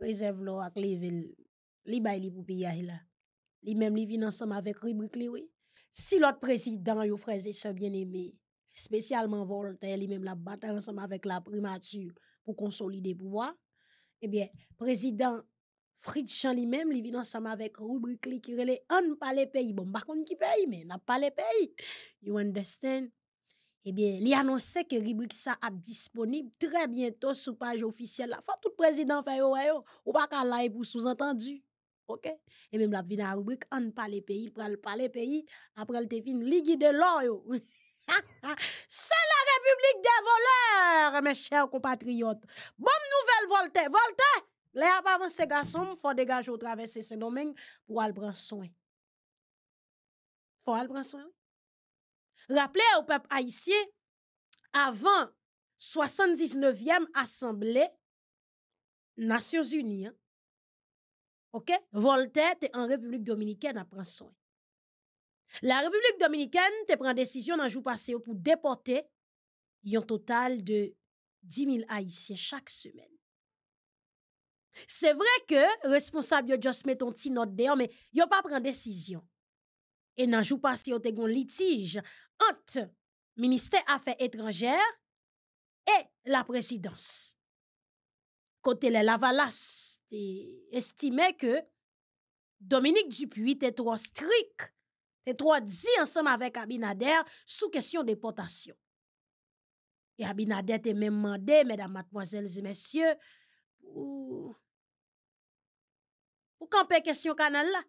Réserve l'eau avec les villes. Li bay li pou ah, Li même li vin ensemble avec Ribrique lui. oui. Si l'autre président, yo frère, et bien aimé, spécialement Voltaire, lui-même la bataille ensemble avec la primature pour consolider pouvoir, eh bien, président Chan lui-même, il vient ensemble avec rubrique qui relève on pas les pays. Bon, par contre, qui paye, mais n'a pas les pays. You understand? Eh bien, il annonçait que rubrique ça est disponible très bientôt sur page officielle. Faut tout président faire ou pas qu'à live pour sous-entendu. OK? Et même la vina rubrique on pas les pays, pour parler pays, après le te fin, li de l'or c'est la République des voleurs, mes chers compatriotes. Bonne nouvelle, Voltaire. Voltaire, les pas avancé garçon, faut dégager au de ce domaine pour aller prendre soin. Faut aller prendre soin. Rappelez au peuple haïtien, avant 79e Assemblée, Nations Unies, hein, OK? Voltaire était en République dominicaine à prendre soin. La République dominicaine te prend décision dans le jour passé pour déporter un total de 10 000 Haïtiens chaque semaine. C'est vrai que responsable responsables juste met un petit note mais pas prend décision. Et dans le jour passé, on te un litige entre ministère affaires étrangères et la présidence. Côté les Lavalas, estime que Dominique Dupuis est trop strict trois dit ensemble avec Abinader sous question déportation. Et Abinader t'a même demandé, mesdames, mademoiselles et messieurs, pour, pour camper question canal là.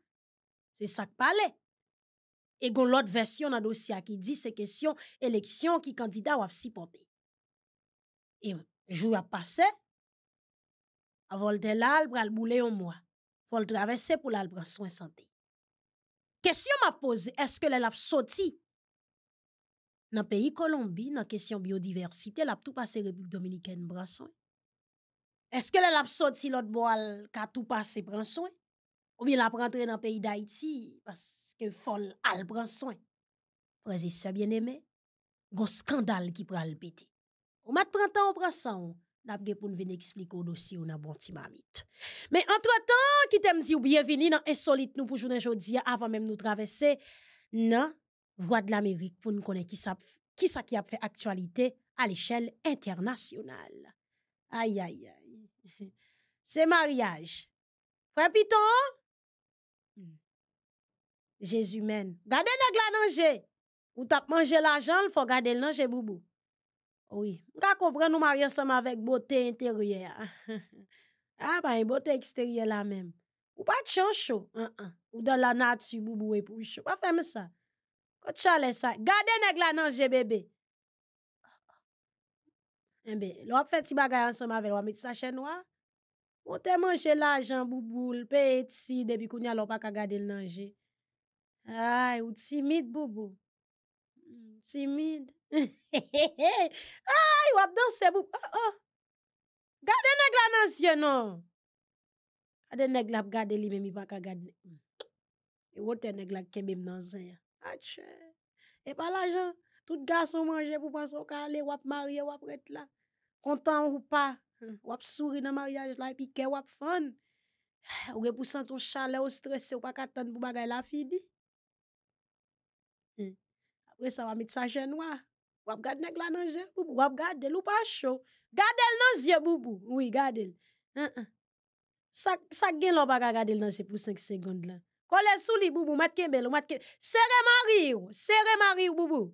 C'est ça que parlait. Et gon l'autre version dans le dossier qui dit c'est question élection qui candidat ou si porter. Et jour a passé, avant de là, il bouler un mois. Faut le traverser pour en soins soin santé. Question m'a pose, est-ce que les a sauté dans le pays Colombie, dans la question biodiversité, l'a tout passé République Dominicaine, Branson? Est-ce que elle a sauté l'autre bois qui tout passé, Branson? Ou bien l'a rentré dans le pays d'Haïti parce que folle a le Branson? Président bien-aimé, un scandale qui prend le pété. Ou m'a printemps, ou Branson? N'abge pour venir expliquer au dossier ou bon petit Mais entre temps, qui t'aime dire bienvenue dans Insolite nous pour aujourd'hui avant même nous traverser dans « voie de l'Amérique pour nous connaître qui sa, qui qui a fait actualité à l'échelle internationale. Aïe, aïe, aïe. C'est mariage. Frère Piton? Hmm. Jésus mène. Gardez la glananger. Ou t'as manger l'argent, il faut garder l'ange boubou. Ou yi, mka kompre nou mari ansama vek bote interye. Ah, A, ba, yi bote eksterye la menm. Ou pa tchon chou, an an. Ou dan la nati, boubou e pou chou. Pa fem sa. Ko tchale sa. Gade neg la nanje, eh bebe. En be, lop fè ti bagay ansama vek, wame ti sa chen wap. Mwote manje la jan, boubou, lpè etsi, debi koun ya lop akagade l nanje. Ay, ou timid, boubou. Hmm, timid. he he he he hay wap danse pou oh, oh. gade negla nan sien non gade negla ap gade li men mi waka gade hmm. e wote negla kemim nan zen atche e pala jan tout ga son manje pou panso wap marye wap etla kontan hmm, wap pa wap suri nan marye la epike wap fon wepousan ton chale wap stresse wap akaten pou bagay la fidi hmm. apre sa wap mit sa jenwa Wap gade nek la nan je, Boubou, wap gade l, ou pa chou. Gade l nan je, Boubou, oui, gade l. Sak gen l wap a gade l nan je pou 5 segonde la. Kole sou li, Boubou, matke bel, matke bel. Sere ma rir, sere ma rir, Boubou.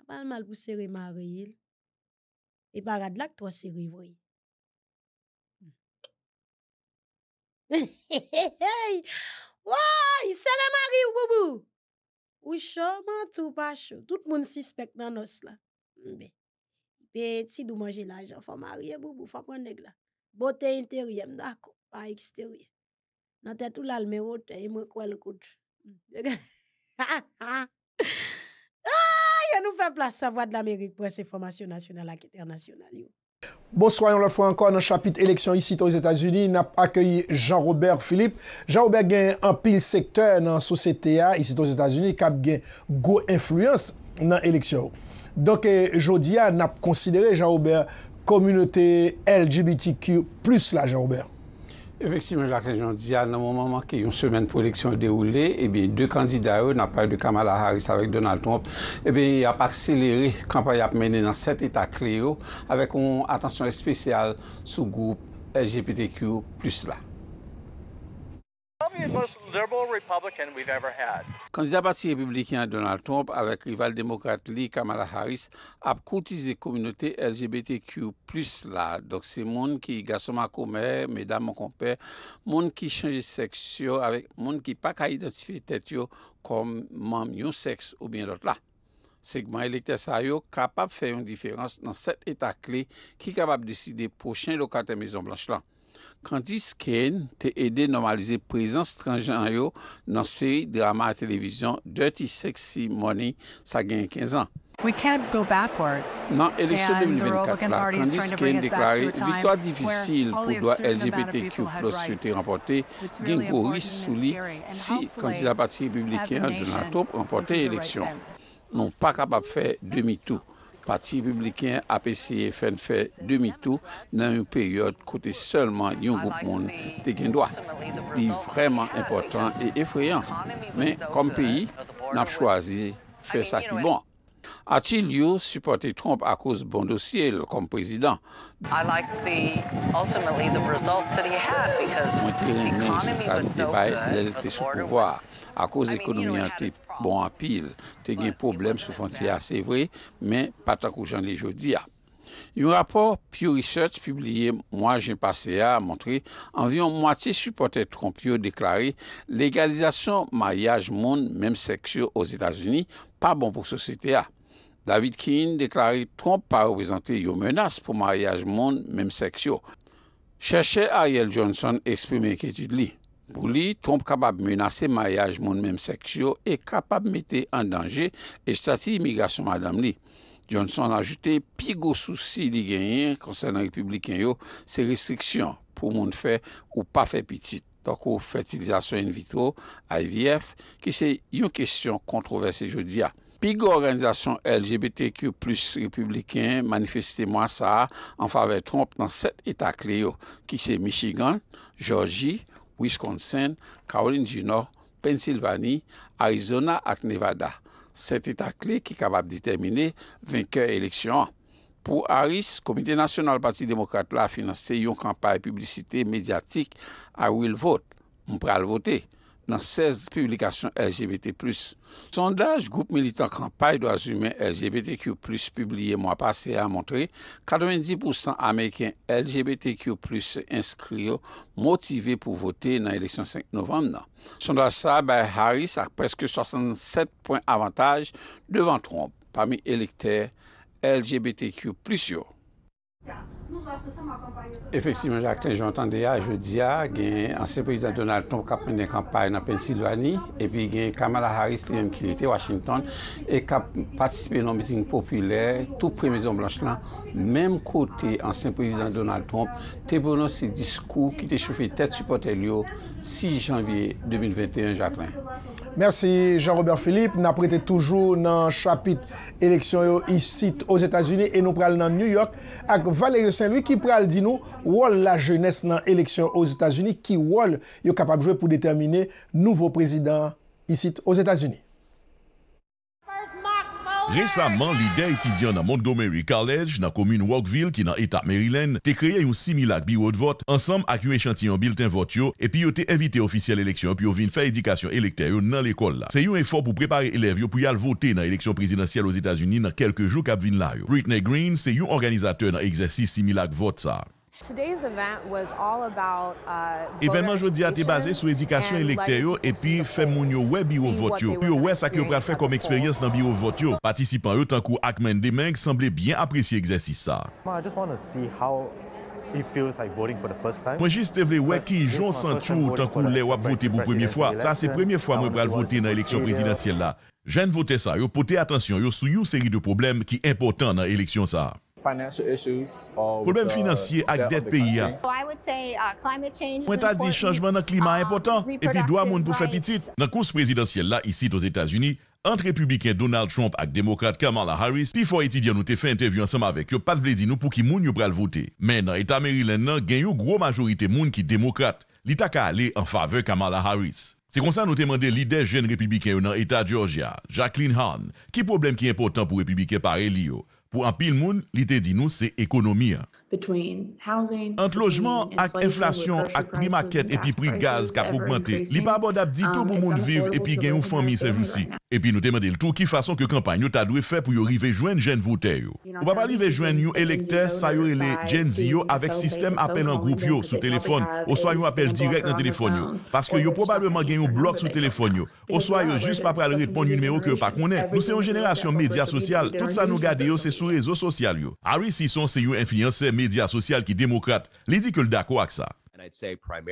A pa l mal pou sere ma rir. E ba gade l ak to a sere vwoy. Woy, sere ma rir, Boubou. Ou tout pas Tout le monde suspect dans nos là. Mais petit mange manger l'argent, faut marier, boubou, faut prendre là. Beauté intérieure, d'accord, pas extérieure. Dans la tête, tout haute, et moi, quoi le coup Ah, il nous fait place à voix de l'Amérique pour information nationale, nationales et internationales. Bo soyon la fwa ankon nan chapit eleksyon isi toz Etats-Uni, nap akyeyi Jean-Robert Philippe. Jean-Robert gen an pil sektor nan sosete a isi toz Etats-Uni kap gen go influence nan eleksyon ou. Donke eh, jodi a nap konsidere Jean-Robert komunete LGBTQ plus la Jean-Robert. Efeksi men, Jacques-Henri Jandia, nan moun man manke yon semen proleksyon eh deroule, ebe, de kandida yo, nan paye de Kamala Harris avèk Donald Trump, ebe, y ap akseleri kampany ap menen nan set etat kleyo, avèk yon atansyon espesyal sou goup LGPTQ plus la. Kan zi apati republikan Donald Trump, avek rival demokrate li Kamala Harris, ap koutize kouminote LGBTQ+, la. Dok se moun ki gaso makoumer, medan moun komper, moun ki chanje seksyo, avek moun ki pa ka identifi tetyo kom moun yon seks ou bien lot la. Segment elektes a yo kapap fey yon diferans nan set eta kle ki kapap deside pochen lokaten mezon blanch lan. Kandis Kane te ede normalize prezen stranjan yo nan seri drama a televizyon Dirty Sexy Money sa gen yon 15 an. Nan eleksyon 2024 la, Kandis Kane deklari vitwa difisil pou doa LGBTQ plus yote remporte gen kou risou li si Kandisa Parti Republikan non, de la Troupe remporte eleksyon. Non pa kapap fe demi tou. Pati publikyen apeseye fèn fè 2002 nan yon peryode kote seulement yon goup moun te gen doa. Di vreman important et effrayant, men kom peyi nan chwazi fè sa ki bon. Atil yon supporte Trump a kouz bon dosyel kom prezident. Mwen teri men joutan yon debay lèl te sou pouvoar a kouz ekonomi an te pouvoar. Bon apil, te gen problem sou fante ya, se vre, men patakou jan le jodi ya. Yon rapor Pew Research pibliye, mwen jen pase ya, a montre, anvion mwati supporter trompio deklare legalizasyon mayaj moun menm seksyo os Etats-Unis pa bon pou sosete ya. David Keene deklare tromp pa repizante yo menas pou mayaj moun menm seksyo. Cherche Ariel Johnson eksprime ek etude li. Bou li, Trump kabab menase mayaj moun menm seksyo e kabab mette an danje e stati imigrasyon madam li. Johnson ajoute, pigou souci li genyen konsen an republiken yo, se restriksyon pou moun fe ou pa fe pitit. Toko fertilizasyon in vitro, IVF, ki se yon kesyon kontroverse jodi ya. Pigou organizasyon LGBTQ plus republiken manifeste mou asa an fave Trump nan set etak le yo, ki se Michigan, Georgie, Wisconsin, Carolina, Pennsylvania, Arizona ak Nevada. Sè t'e ta kle ki kabab ditemine vinkèr eleksyon an. Po Aris, Komite Nasyonal Bati Demokratla a finanse yon kampay publicite medyatik a ou il vote, m pral vote. nan 16 publikasyon LGBT+. Sondaj Goup Militan Kampaye do Azume LGBTQ+, publiye mwa pase a montre, 90% Ameriken LGBTQ+, se inskrio, motive pou vote nan eleksyon 5 novem nan. Sondaj sa, Bay Harris ak preske 67 point avantaj devan Trump, pami elekter LGBTQ+. Efekstivman, Jacqueline, jwantande ah, ah, a, jw di a, gen ansen prezident Donald Trump ka prene kampaye na Pensilvani, epi gen Kamala Harris li yem ki li te, Washington, e ka patisipe nan metin populer, tout premezon blanch lan, menm kote ansen prezident Donald Trump, te bono se diskou ki te choufe tet su pote li yo 6 janvye 2021, Jacqueline. Mersi Jean-Robert Philippe, na prete toujou nan chapit eleksyon yo isit os Etats-Unis e nou pral nan New York ak Valérie Saint-Louis ki pral di nou wol la jenes nan eleksyon os Etats-Unis ki wol yo kapab jwe pou determine nouvo prezident isit os Etats-Unis. Resanman, lider etidyan nan Montgomery College, nan komune Walkville ki nan eta Maryland, te kreye yon similak biro de vot, ansam ak yon echantiyon biltan vot yo, epi yo te evite ofisyel eleksyon api yo vin fè edikasyon elekter yo nan l'ekol la. Se yon enfor pou prepare elev yo pou yal voten nan eleksyon prezidentiyal yoz Etasuni nan kelke jou kap vin la yo. Brittany Green, se yon organizatèr nan eksersis similak vot sa. Evèman uh, jodi a te bazè sou edikasyon elektèyo epi fè moun yo wè biro votyo. Yo wè sa ki yo pral fè kom eksperyans nan biro votyo. Patisipan yo tankou Akmen Demeng semblè bien apresye egzèsi sa. Mwen jist te vle wè ki jonsan chou tankou lè wap voté bou premye fwa. Sa se premye fwa mwen pral voté nan eleksyon prezidansyèl la. Jèn votè sa yo pote atensyon yo sou yo seri de problem ki importan nan eleksyon sa. Problem finanseye ak det peyi an. Mwen ta di chanjman nan klima apotan, epi dwa moun pou fe pitit. Nan kous prezidansye la isi toz Etasuni, ant republiken Donald Trump ak demokrate Kamala Harris pi fwa eti dyan nou te fe intervyu ansam avek yo pat vlezino pou ki moun yo pral vote. Men nan Eta Meri lennan gen yo gro majorite moun ki demokrate. Li ta ka ale an fave Kamala Harris. Se konsan nou temande lider jen republiken yo nan Eta Georgia, Jacqueline Hahn, ki problem ki important pou republiken pare li yo. Po apil moun, li de di nou se ekonomiya. Ant lojman ak inflasyon ak pri maket epi pri gaz kap oukmente, li pa abod ap ditou um, pou moun viv epi gen yon fami sejousi. Epi nou temade l'tou ki fason ke kampanyou ta dwe fe pou yon rivejwen jen voutè yon. Ou pa pa rivejwen yon elekter sa yon jen ziyo avek sistem apel an goup yon sou telefon, ou sa yon apel direk an telefon yon. Paske yon probableman gen yon blok sou telefon yon. Ou sa yon jist pa pa le repon yon numero ke yon pa konen. Nou se yon jenera syon media sosyal, tout sa nou gade yon se sou rezo sosyal yon. Aris yon se yon enfinyansèm. mèdia sosyal ki demokrate, lè di ke l'da kwa ksa.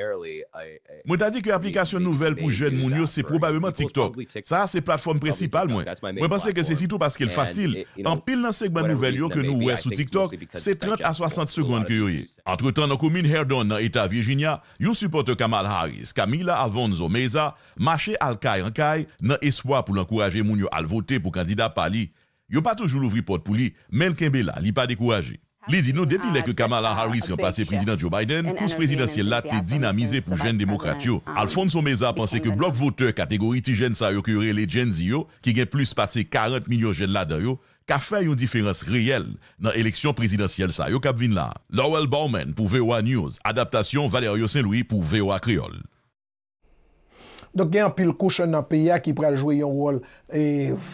Mwen ta di ke aplikasyon nouvel pou jen moun yo se probabèman TikTok. Sa a se platform presipal mwen. Mwen panse ke se sitou paske l'fasil. An pil nan segman nouvel yo ke nou wè sou TikTok, se 30 a 60 seconde ke yoye. Antre tan nan koumine Herdon nan Eta Virginia, yon supporte Kamal Harris, Kamila Alvonzo Meza, mache alkay ankay nan eswa pou l'ankouraje moun yo alvote pou kandida pali. Yon pa toujou l'ouvri pot pou li, men Kembe la li pa dekouraje. Li di nou depile ke Kamala Harris rempase prezident Joe Biden, kous prezident siel la te dinamize pou jen demokrat yo. Alfonso Meza panse ke blok voteur kategori ti jen sa yo kure le jen ziyo ki gen plus pase 40 milyon jen la dayo, ka fe yon diferans riyel nan eleksyon prezident siel sa yo kabvin la. Laurel Bowman pou VOA News, Adaptasyon Valerio Saint-Louis pou VOA Kriol. Donk gen yon pil kouchen nan peya ki pral jwe yon wol e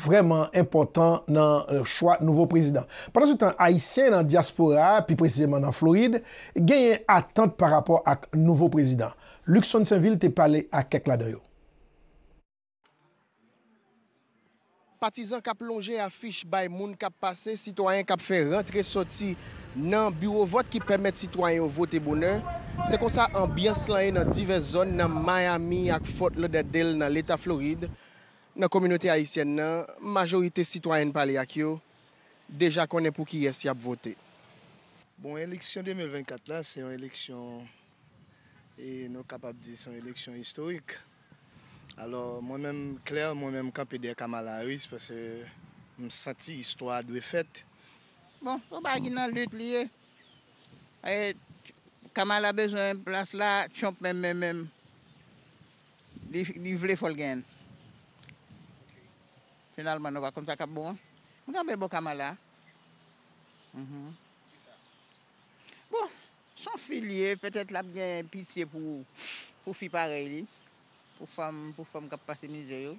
vreman important nan chwa nouvo prezident. Paransou tan Aisyen nan diaspora, pi preziseman nan Floride, gen yon atant par rapport ak nouvo prezident. Luxon Saint-Ville te pale ak kek la dayo. Patizan kap longe afish bay moun kap pase, sitwayen kap fe rentre soti nan biro vot ki permette sitwayen voti bonan. Se konsa ambyans lanye nan dive zon nan Miami ak fot lo de del nan l'Eta Florid, nan kominote Haitien nan, majorite sitwayen pale a kyo, deja konen pou ki yesi ap voti. Bon, eleksyon 2024 la, se yon eleksyon, e nou kapap di son eleksyon istorik. Alors, moun mèm klèr, moun mèm kapèdè Kamala Aris, pèse mèm sati histò adwè fèt. Bon, wè bagi nan lüt liè, Kamala bezè un plas la, tchomp mèm mèm mèm, di vlè fol gen. Finalman, wè kontakap bon. Mwen kapè bon Kamala. Mhm. Bon, son fi liè, pètèt la mèm gen pitiè pou fi pare liè. ou fam pou fam kap pase ni zeyo.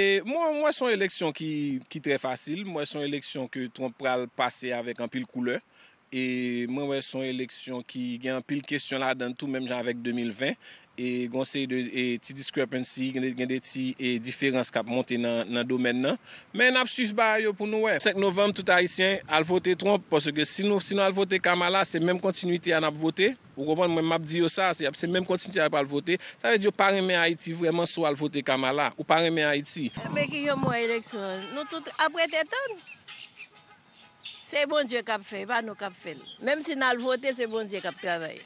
E, mwen son eleksyon ki tre fasil, mwen son eleksyon ke tron pral pase avek an pil kouleur, E mwen wè son eleksyon ki gen pil kesyon la dan tout mèm jan avèk 2020. E gonsè yon e ti discrepancy, gen de ti e diferans kap monte nan domènen nan. Mè n ap sif ba yo pou nou wè. 5 novem tout Haitien al vote tromp, poske si nou al vote Kamala, se mèm kontinuitè an ap vote. Ou gomen mwen mèm ap diyo sa, se mèm kontinuitè an ap al vote. Sa wè diyo paremè Haiti vwèman sou al vote Kamala, ou paremè Haiti. Mè ki yon mwen eleksyon, nou tout ap wète etanj. Se bon diye kap fe, pa nou kap fe nou. Mem si nan l vote, se bon diye kap trabay.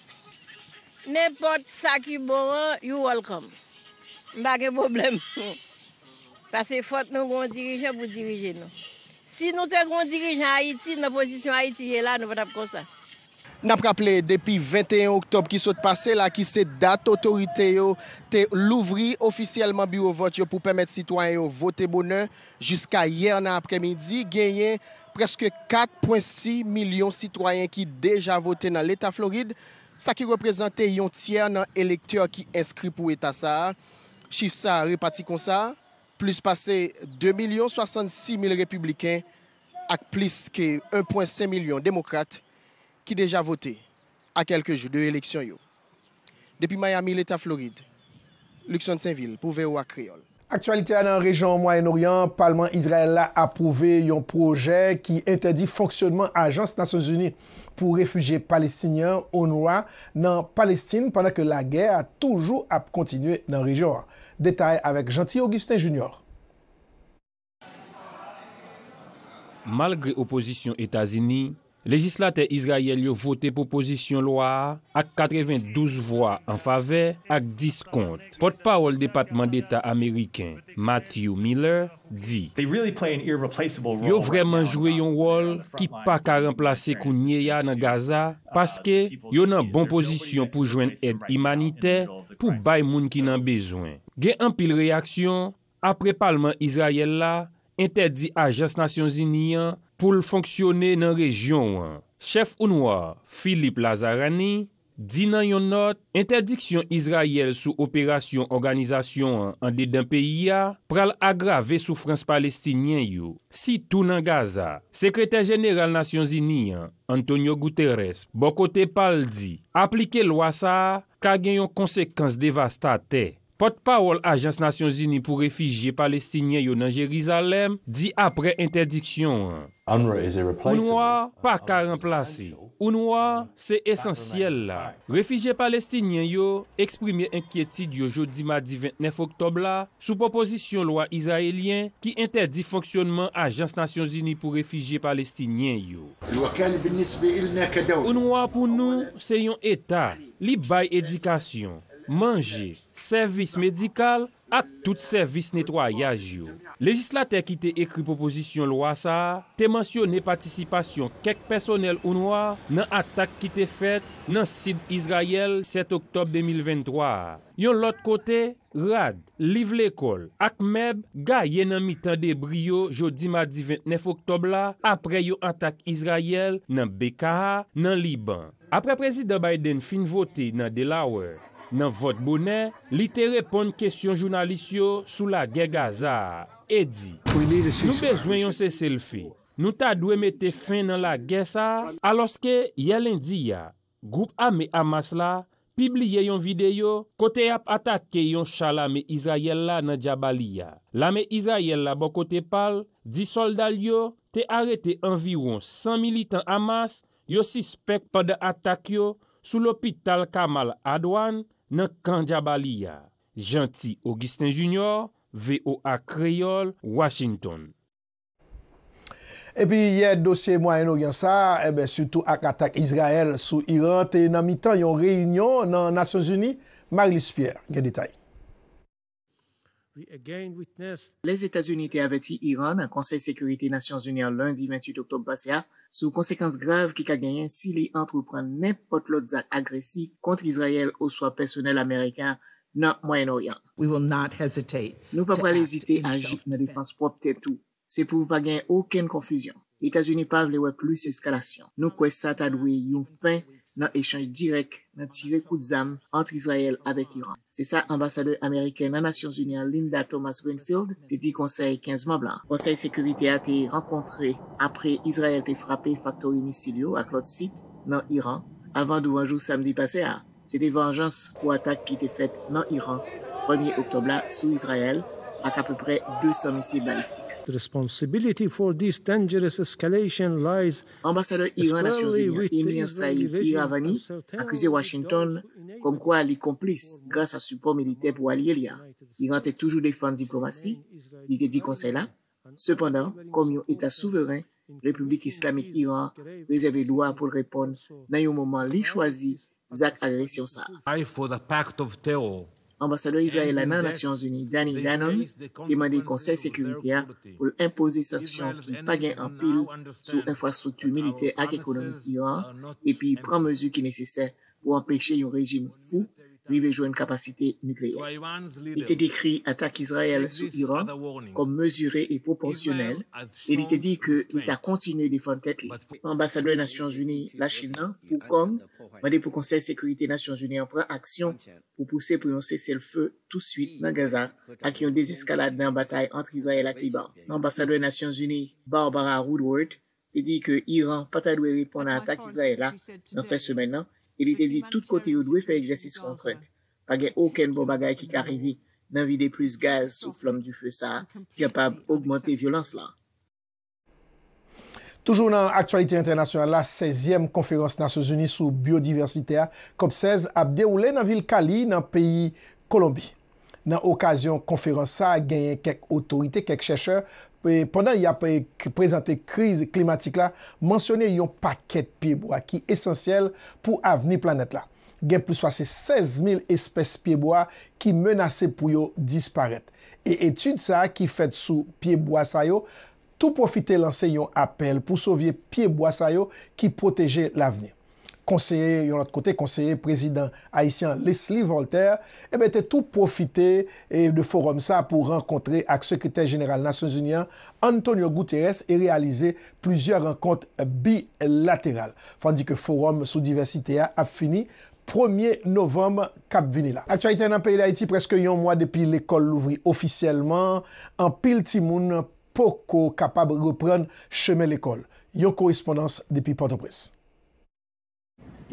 Ne pot sa ki bon an, you welcome. Mbake problem. Pas se fot nou kon dirije pou dirije nou. Si nou te kon dirije an iti, nan posisyon an iti je la, nou vat ap konsa. Nap kap le, depi 21 oktob ki sot pase la, ki se dat otorite yo, te louvri ofisyeleman biyo vot yo pou pwemet sitwanyo vote bonan jiska yer nan apremidi, genyen vote. Preske 4.6 milyon sitwayen ki deja vote nan l'Etat Floride. Sa ki represente yon tiyan nan elektor ki inskri pou Eta Saar. Chif sa repati kon sa. Plus pase 2.066.000 republiken ak plis ke 1.5 milyon demokrate ki deja vote a kelkejou de l'eleksyon yo. Depi Miami l'Etat Floride, Luxon Saint-Ville pou Veowa Creole. Aktualite a nan rejon Moyen-Orient, Palman Israel a apouve yon proje ki entedi fonksyonman ajans nasyon Zuni pou refuji palestinyan ou noua nan Palestine pandan ke la gey a toujou ap kontinue nan rejon. Detay avek Janty Augustin Jr. Malgre opozisyon Etazini, legislatè Israel yo vote pou pozisyon loa ak 92 voa an fave ak diskont. Potpawol Depatman d'Etat Ameriken, Matthew Miller, di. Yo vreman jwe yon wol ki pa ka remplase kou nye ya nan Gaza paske yo nan bon pozisyon pou jwen et imanite pou bay moun ki nan bezwen. Gen an pil reaksyon, apre palman Israel la, interdi a jasnasyon ziniyan Poul fonksyone nan rejyon, chef ou noua, Filip Lazarani, di nan yon not, interdiksyon Izrayel sou operasyon organizasyon an dedan peyi ya, pral agrave sou frans palestinyen yo. Si tou nan Gaza, sekreter jeneral Nasyon Zini, Antonio Guterres, bokote pal di, aplike lwa sa, ka gen yon konsekans devastate. Potpawol Ajans Nasyon Zini pou refijye palestinyen yo nan Jerizalem di apre interdiksyon. Unwa, pa ka remplase. Unwa, se esensyel la. Refijye palestinyen yo eksprime enkyeti di yo jodi madi 29 oktob la sou proposisyon lwa izahelyen ki interdi fonksyonman Ajans Nasyon Zini pou refijye palestinyen yo. Unwa pou nou se yon etat, li bay edikasyon. manje, servis medikal ak tout servis netwayaj yo. Legislater ki te ekri poposisyon lwa sa, te mansyo ne patisipasyon kek personel ou nwa nan atak ki te fet nan Sid Israel 7 oktob 2023. Yon lot kote, rad, liv l'ekol, ak meb, ga ye nan mi tan de brio jodi madi 29 oktob la apre yo atak Israel nan Bekaha nan Liban. Apre prezident Biden fin vote nan Delaware, Nan vot bonè, li te repon kèsyon jounalisyon sou la ge gaza. E di, nou bezwenyon se selfe, nou ta dwe mette fen nan la gesa. Aloske, yalendiya, goup ame Amas la, pibliye yon videyo, kote yap atake yon chalame Izayella nan Jabaliya. Lame Izayella bokote pal, di soldal yo, te arete environ 100 militan Amas, yo si spek pa de atak yo, sou lopital Kamal Adwan, nan Kandjabaliya, janti Augustin Junior, VOA Kreyol, Washington. E pi, yè dosye mwa eno gen sa, e ben sutou ak atak Israel sou Iran te nan mitan yon reynyon nan Nasyon Zuni, Marlis Pierre gen detay. Les Etats-Unis te aveti Iran an Konseil Sécurité Nasyon Zuni an lundi 28 octobre passé a, Sou konsekans grav ki ka genyen si li entrepren nepot lot zak agresif konti Israel ou swa personel Amerikan nan Moyen-Orient. Nou pa pa lezite aji nan defans prop te tou. Se pou pa genyen oken konfuzyon. Etasunipav lewe plus eskalasyon. Nou kwe sata dwe yon fin yon konfuzyon. nan echange direk nan tisek kout zam antre Israel avek Iran. Se sa, ambasadeur Ameriken nan Nasyons Union Linda Thomas-Greenfield te di konsey 15 man blan. Konsey sekurite a te renkontre apre Israel te frape faktor misilio ak lot sit nan Iran avan dou anjou samdi pase a. Se de venjans pou atak ki te fet nan Iran, 1e oktob la sou Israel, avec à peu près 200 missiles balistiques. Responsibility for this dangerous escalation Ambassadeur Iran Emir Saïd Iravani accusé Washington comme quoi est complice grâce à support militaire pour allier l'IA. Iran était toujours défendu diplomatie, il était dit conseil là. Cependant, comme un État souverain, République islamique Iran réservé droit pour répondre dans un moment où il choisit agression ça. for the pact of terror Ambasado Izae la nan Nasyon Zuni, Danny Danon, keman de konsey sekuritea pou l'impose saksyon ki pa gen an Pirou sou infrastruktu milite ak ekonomi ki yo an, e pi pran mezu ki nesesè pou anpeche yon rejim fou. jouer une capacité nucléaire. Il était décrit, attaque Israël sur Iran comme mesurée et proportionnelle, et il était dit que il continué de défendre tête. L'ambassadeur des Nations Unies, la Chine hein, pour le Conseil de sécurité des Nations Unies en prend action pour pousser pour un cessez le feu tout de suite dans Gaza on dans la bataille entre Israël et l'Iran. Liban. des Nations Unies, Barbara Woodward dit que l'Iran Iran patadwe pas répondre à l'attaque la En fait, ce maintenant. il ite di tout kote yo dwe fe egzesis kontret, pa gen oken bon bagay ki karivi nan vide plus gaz sou flom du fe sa, ki apab augmente violans la. Toujou nan Aktualite Internasyon, la 16e konferans Nasyon Zuni sou Biodiversitea, Kop 16 ap de oule nan vil Kali, nan peyi Kolombi. Nan okasyon konferansa genye kek otorite, kek chesheur, Pendan y ap prezante kriz klimatik la, mensyone yon paket piyeboua ki esensyel pou avni planet la. Gen pou spase 16 000 espèse piyeboua ki menase pou yo disparète. Et étude sa ki fèd sou piyeboua sa yo, tou profite lanse yon apel pou sovie piyeboua sa yo ki poteje l'avenir. konseye, yon lote kote, konseye prezident Haitian Leslie Voltaire, ebe eh te tou profite e eh, de forum sa pou renkontre ak sekretèr general Nasyons Union, Antonio Guterres e realize plouzyor renkont bi-lateral. Fondi ke forum sou diversite a ap fini 1e novem kap vinila. Aktualite nan peri de Haiti, preske yon mwa depi l'ekol louvri ofisyelman, an pil timoun poko kapab repren cheme l'ekol. Yon korespondans depi Port-au-Presse.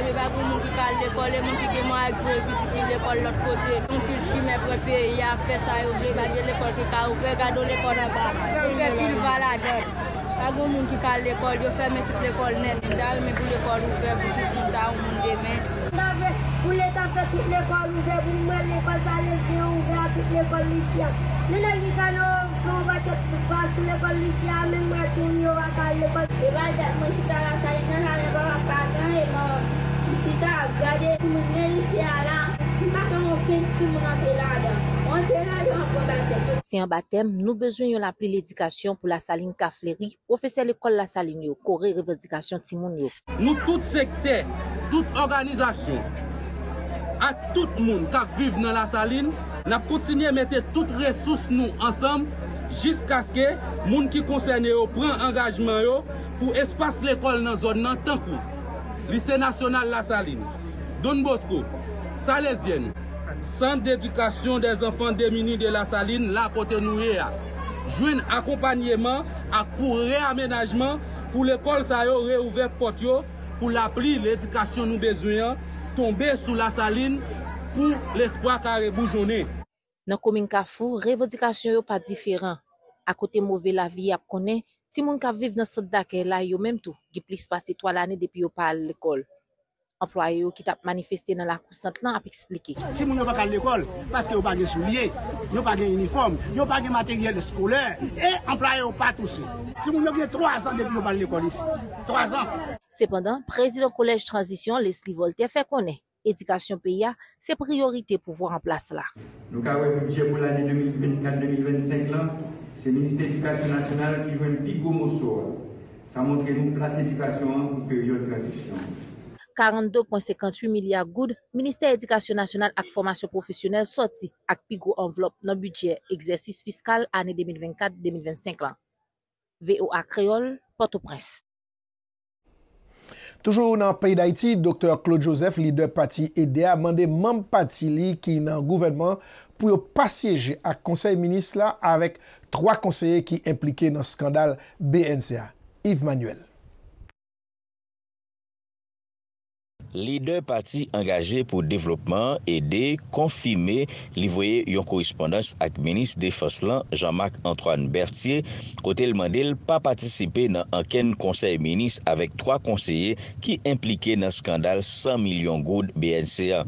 A goun moun ki kal lekol, moun ki genman ekre, piti pou lekol lot kote. Moun fil si men prepe, ya fe sa yo, gwen gwa de lekol ki ka ou, gwen gwa do lekol nan ba. O ve pil valade. A goun moun ki kal lekol, yo fe men sou plekol nen, di dar mi pou lekol ouve pou ti ta ou moun genmen. Moun da ve pou letan fe pite lekol, ouve pou mwen lekol sa le se ouve a pite lekol lisya. Mene gwen kan ou vlo vwa chok pote pasi lekol lisya, men mwen se ouve a kal lepon. E vwa jek moun ki tala sa, e jen a lepon a patan e moun. Se yon batem, nou bezwen yon apri l'edikasyon pou la saline ka fleri, profese l'ekol la saline yo, kore revedikasyon ti moun yo. Nou tout sekte, tout organizasyon, a tout moun kak vive nan la saline, nap kontinye mette tout resous nou ansam, jisk aske moun ki konsen yo pran angajman yo pou espase l'ekol nan zon nan tankou. Lisey nasyonal la salin, Don Bosco, Salesyen, San d'edikasyon de zanfan demini de la salin la kote nou rea. Jwen akopanyeman akpou reamenajman pou l'ekol sa yo reouver pot yo pou la pli l'edikasyon nou bezoyan tombe sou la salin pou l'espoi kare boujone. Nan komin kafou, revodikasyon yo pa diferan. A kote mouve la vi ap konen, Ti moun ka vive nan sot dakè la yo mèm tou, ki plis pase 3 l'anè depi yo pa l'ekol. Amplayyo ki tap manifeste nan la kousant nan ap eksplike. Ti moun yo pa kal l'ekol, paske yo pa gen souliye, yo pa gen uniform, yo pa gen materyel skouler, e amplayyo pa tou se. Ti moun yo gen 3 an depi yo pa l'ekol isi. 3 an. Sependan, prezi lor kolej transition les livolte fè konè. Edykasyon peya, se priorite pou vwa an plas la. Nou ka wè budje pou l'anye 2024-2025 lan, se Ministè Edykasyon Nasyonal ki jwen Pigo Moussour. Sa montre nou plas edykasyon ou peryol transisyon. 42,58 milyard goud, Ministè Edykasyon Nasyonal ak Formasyon Profesyonel soti ak Pigo envelop nan budje. Eksersis fiskal anye 2024-2025 lan. VOA Kreyol, Porto Presse. Toujou nan paye d'Haïti, Dr. Claude Joseph, lider pati EDA, mande man pati li ki nan gouvenman pou yo pasieje a konsey minis la avèk 3 konseye ki implike nan skandal BNCA. Yves Manuel. Li de pati angaje pou devlopman e de konfime li voye yon korespondans ak menis de Foslan, Jean-Marc Antoine Berthier, kote l mandel pa patisipe nan anken konsey menis avek 3 konseye ki implike nan skandal 100 milyon goud BNCA.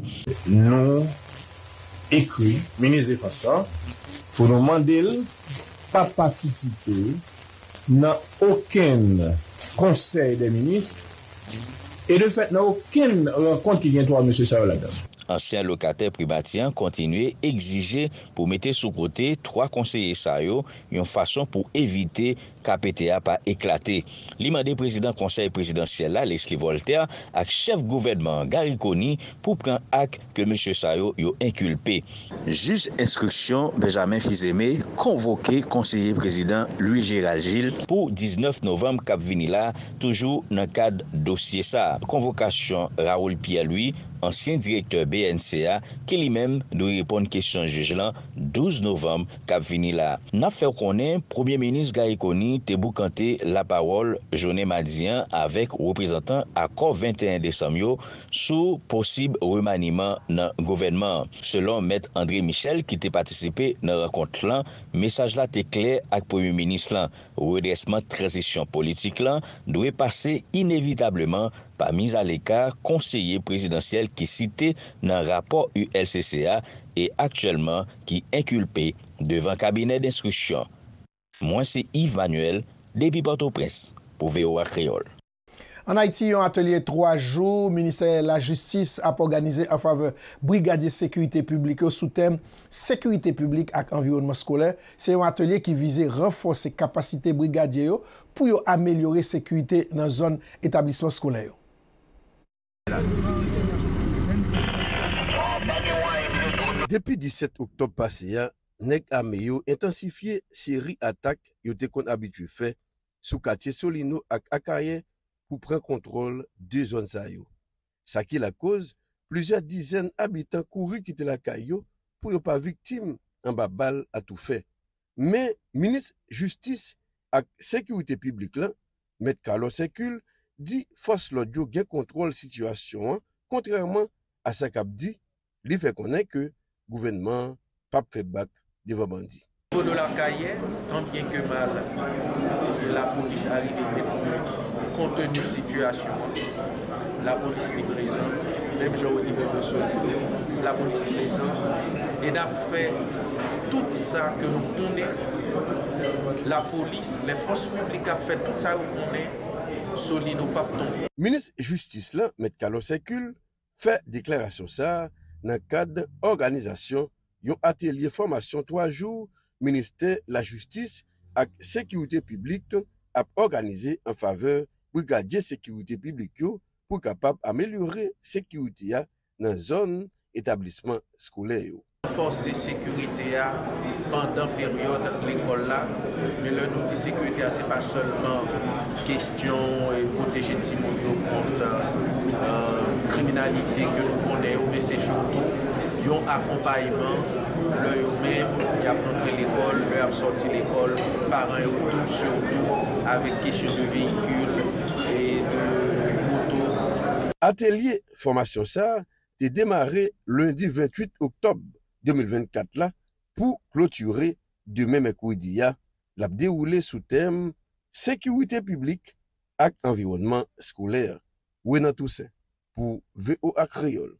Nou ekri menis de Foslan pou nan mandel pa patisipe nan oken konsey de menis E de fet nou, ken kont ki gen to a M. Sayo Lagda? Ansyen lokater pribati an kontinue exije pou mette sou kote 3 konseye Sayo yon fason pou evite KPTA pa eklate. Li mande prezident konsey prezidentiel la, l'eskri Voltaire, ak chef gouvedman Garikoni pou pran ak ke M. Sayo yo enkulpe. Jiz instruksyon, Benjamin Fizeme, konvoke konseyye prezident Louis Giragil pou 19 novem Kapvinila, toujou nan kad dosye sa. Konvokasyon Raoul Pialoui, ansyen direktor BNCA, ke li men nou repon kèsyon jiz lan 12 novem Kapvinila. Nafèw konen, premier menis Garikoni te bou kante la parol jounen madzyan avek reprezentan akor 21 desam yo sou posib remaniman nan govenman. Selon met André Michel ki te patisipe nan rakont lan, mesaj la te kler ak premier minis lan. Redresman transisyon politik lan dwe pase inevitableman pa miz alekar konseye prezidentyel ki site nan rapor ULCCA e akchelman ki enkulpe devan kabinet d'instruksyon. Mwen se Yves Manuel, debiboto pres pou veyo ak reol. An Haiti yon atelier 3 jou, Ministè la Justice ap organize an fave Brigadier Sécurité Publique yo sou tem Sécurité Publique ak environnement skolè. Se yon atelier ki vize renforser kapasite Brigadier yo pou yo amelyore Sécurité nan zon etablissement skolè yo. Depi 17 Oktobre pasi, yon atelier Nek ame yo intensifiye seri atak yote kon abitwe fe, sou katye solino ak akaye pou pren kontrol de zon sa yo. Sa ki la koz, pluja dizen abitan kouri kite la ka yo pou yo pa viktim an ba bal atou fe. Men, minis justis ak sekiwite piblik lan, met kalon sekul, di fos lodyo gen kontrol situasyon an, kontrèman a sa kap di, li fe konen ke gouvenman, pap fedbak, Diva bandi. Fonou la kaye, tan bien ke mal, la polis ari de defonou, kontenu situasyon, la polis li prezon, menm jò wè di ve mè soli, la polis prezon, en ap fè tout sa ke nou konè, la polis, le fons publik ap fè tout sa ou konè, soli nou pap ton. Ministre justice la, Metka Losekul, fè deklarasyon sa, nan kad organizasyon Yon atelier formasyon 3 jou, minister la justice ak sekwite piblik ap organize en faveur pou gade sekwite piblik yo pou kapap amelure sekwite ya nan zon etablisman skole yo. Forse sekwite ya pandan peryode l'ekol la, men lè nou ti sekwite ya se pa chelman kestyon e poteje timou nou konta kriminalite euh, ke nou pwone ou mesejou yo Yon akompayman, lè yon mèm, y ap rentre l'ekol, vè ap sorti l'ekol, par an yon touche ou, avèk kèche de vinkul et de moto. Atelier Formasyon Sa te demare lundi 28 oktob 2024 la pou kloturè di mèm ekou di ya. La bde ou lè sou tem, sekwite publik ak environman skouler. Ouè nan tousè, pou VO Akriol,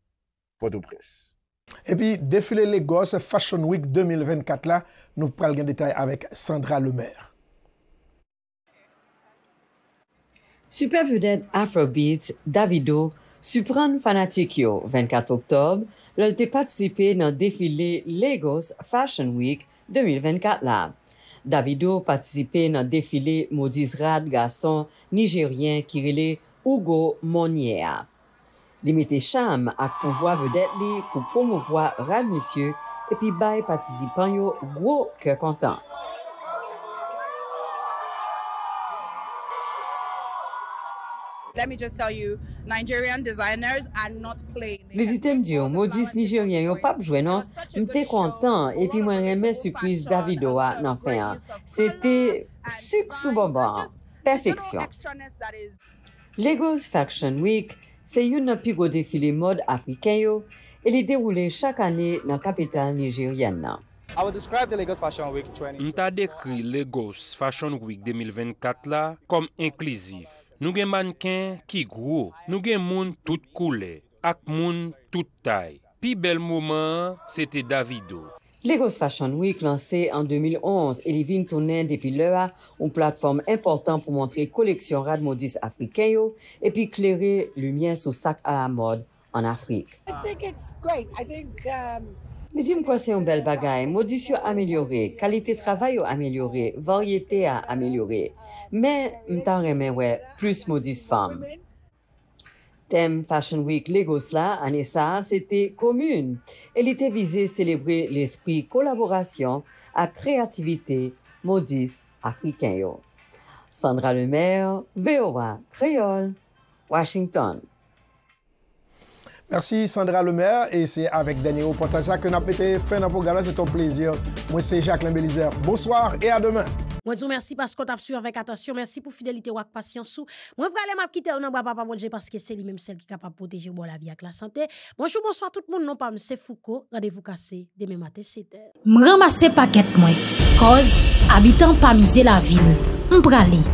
Poto Presse. Epi, defile Legos Fashion Week 2024 la, nou pral gen detay avek Sandra Lemaire. Superveden Afrobeats Davido Supran Fanatikyo 24 Oktob, lalte patisipe nan defile Legos Fashion Week 2024 la. Davido patisipe nan defile Modiz Rad Gason Nigerien Kirile Ugo Monyea. Li mi te sham ak pou vwa vedet li pou pou mou vwa rad misye, epi bay patizipan yo gwo kèr kontan. Li di tem di yo, modis Nigerian yo pap jwenon, mte kontan epi mwen reme suplis Davidoa nan fèyan. Sete suk soubomban, perfeksyon. Legos Faction Week, Se yon nan pigode fili mod afriken yo, el li deroule chak ane nan kapital Niger yana. Mta dekri Legos Fashion Week 2024 la kom inklezif. Nou gen manken ki gro, nou gen moun tout koule ak moun tout tay. Pi bel mouman, sete Davido. Legos Fashion Week lanse an 2011 e li vin tonnen depi lewa un platform important pou montre koleksyon rad modis Afrikayo epi kleri lumyen sou sak a la mod an Afrik. Li di m kwa se yon bel bagay, modis yo amelyore, kalite travay yo amelyore, varyete a amelyore, men m tan remen we plus modis fam. Fashion Week Legosla là c'était commune. Elle était visée célébrer l'esprit collaboration à créativité modiste africain. Sandra Lemaire, VOA, Créole, Washington. Merci Sandra Lemaire et c'est avec Daniel reportage que nous avons été fin dans programme. C'est ton plaisir. Moi, c'est Jacqueline Bélizer. Bonsoir et à demain. Moi, je merci parce qu'on t'a suivi avec attention. Merci pour fidélité ou patience. Moi, je vais aller quitter on papa manger parce que c'est lui-même celle qui est capable de protéger la vie avec la santé. Bonjour, bonsoir tout le monde. Non, pas c'est Foucault. Rendez-vous cassé demain matin, c'était. Je ramasse paquet, moi. Cause, habitant pas misé la ville. Je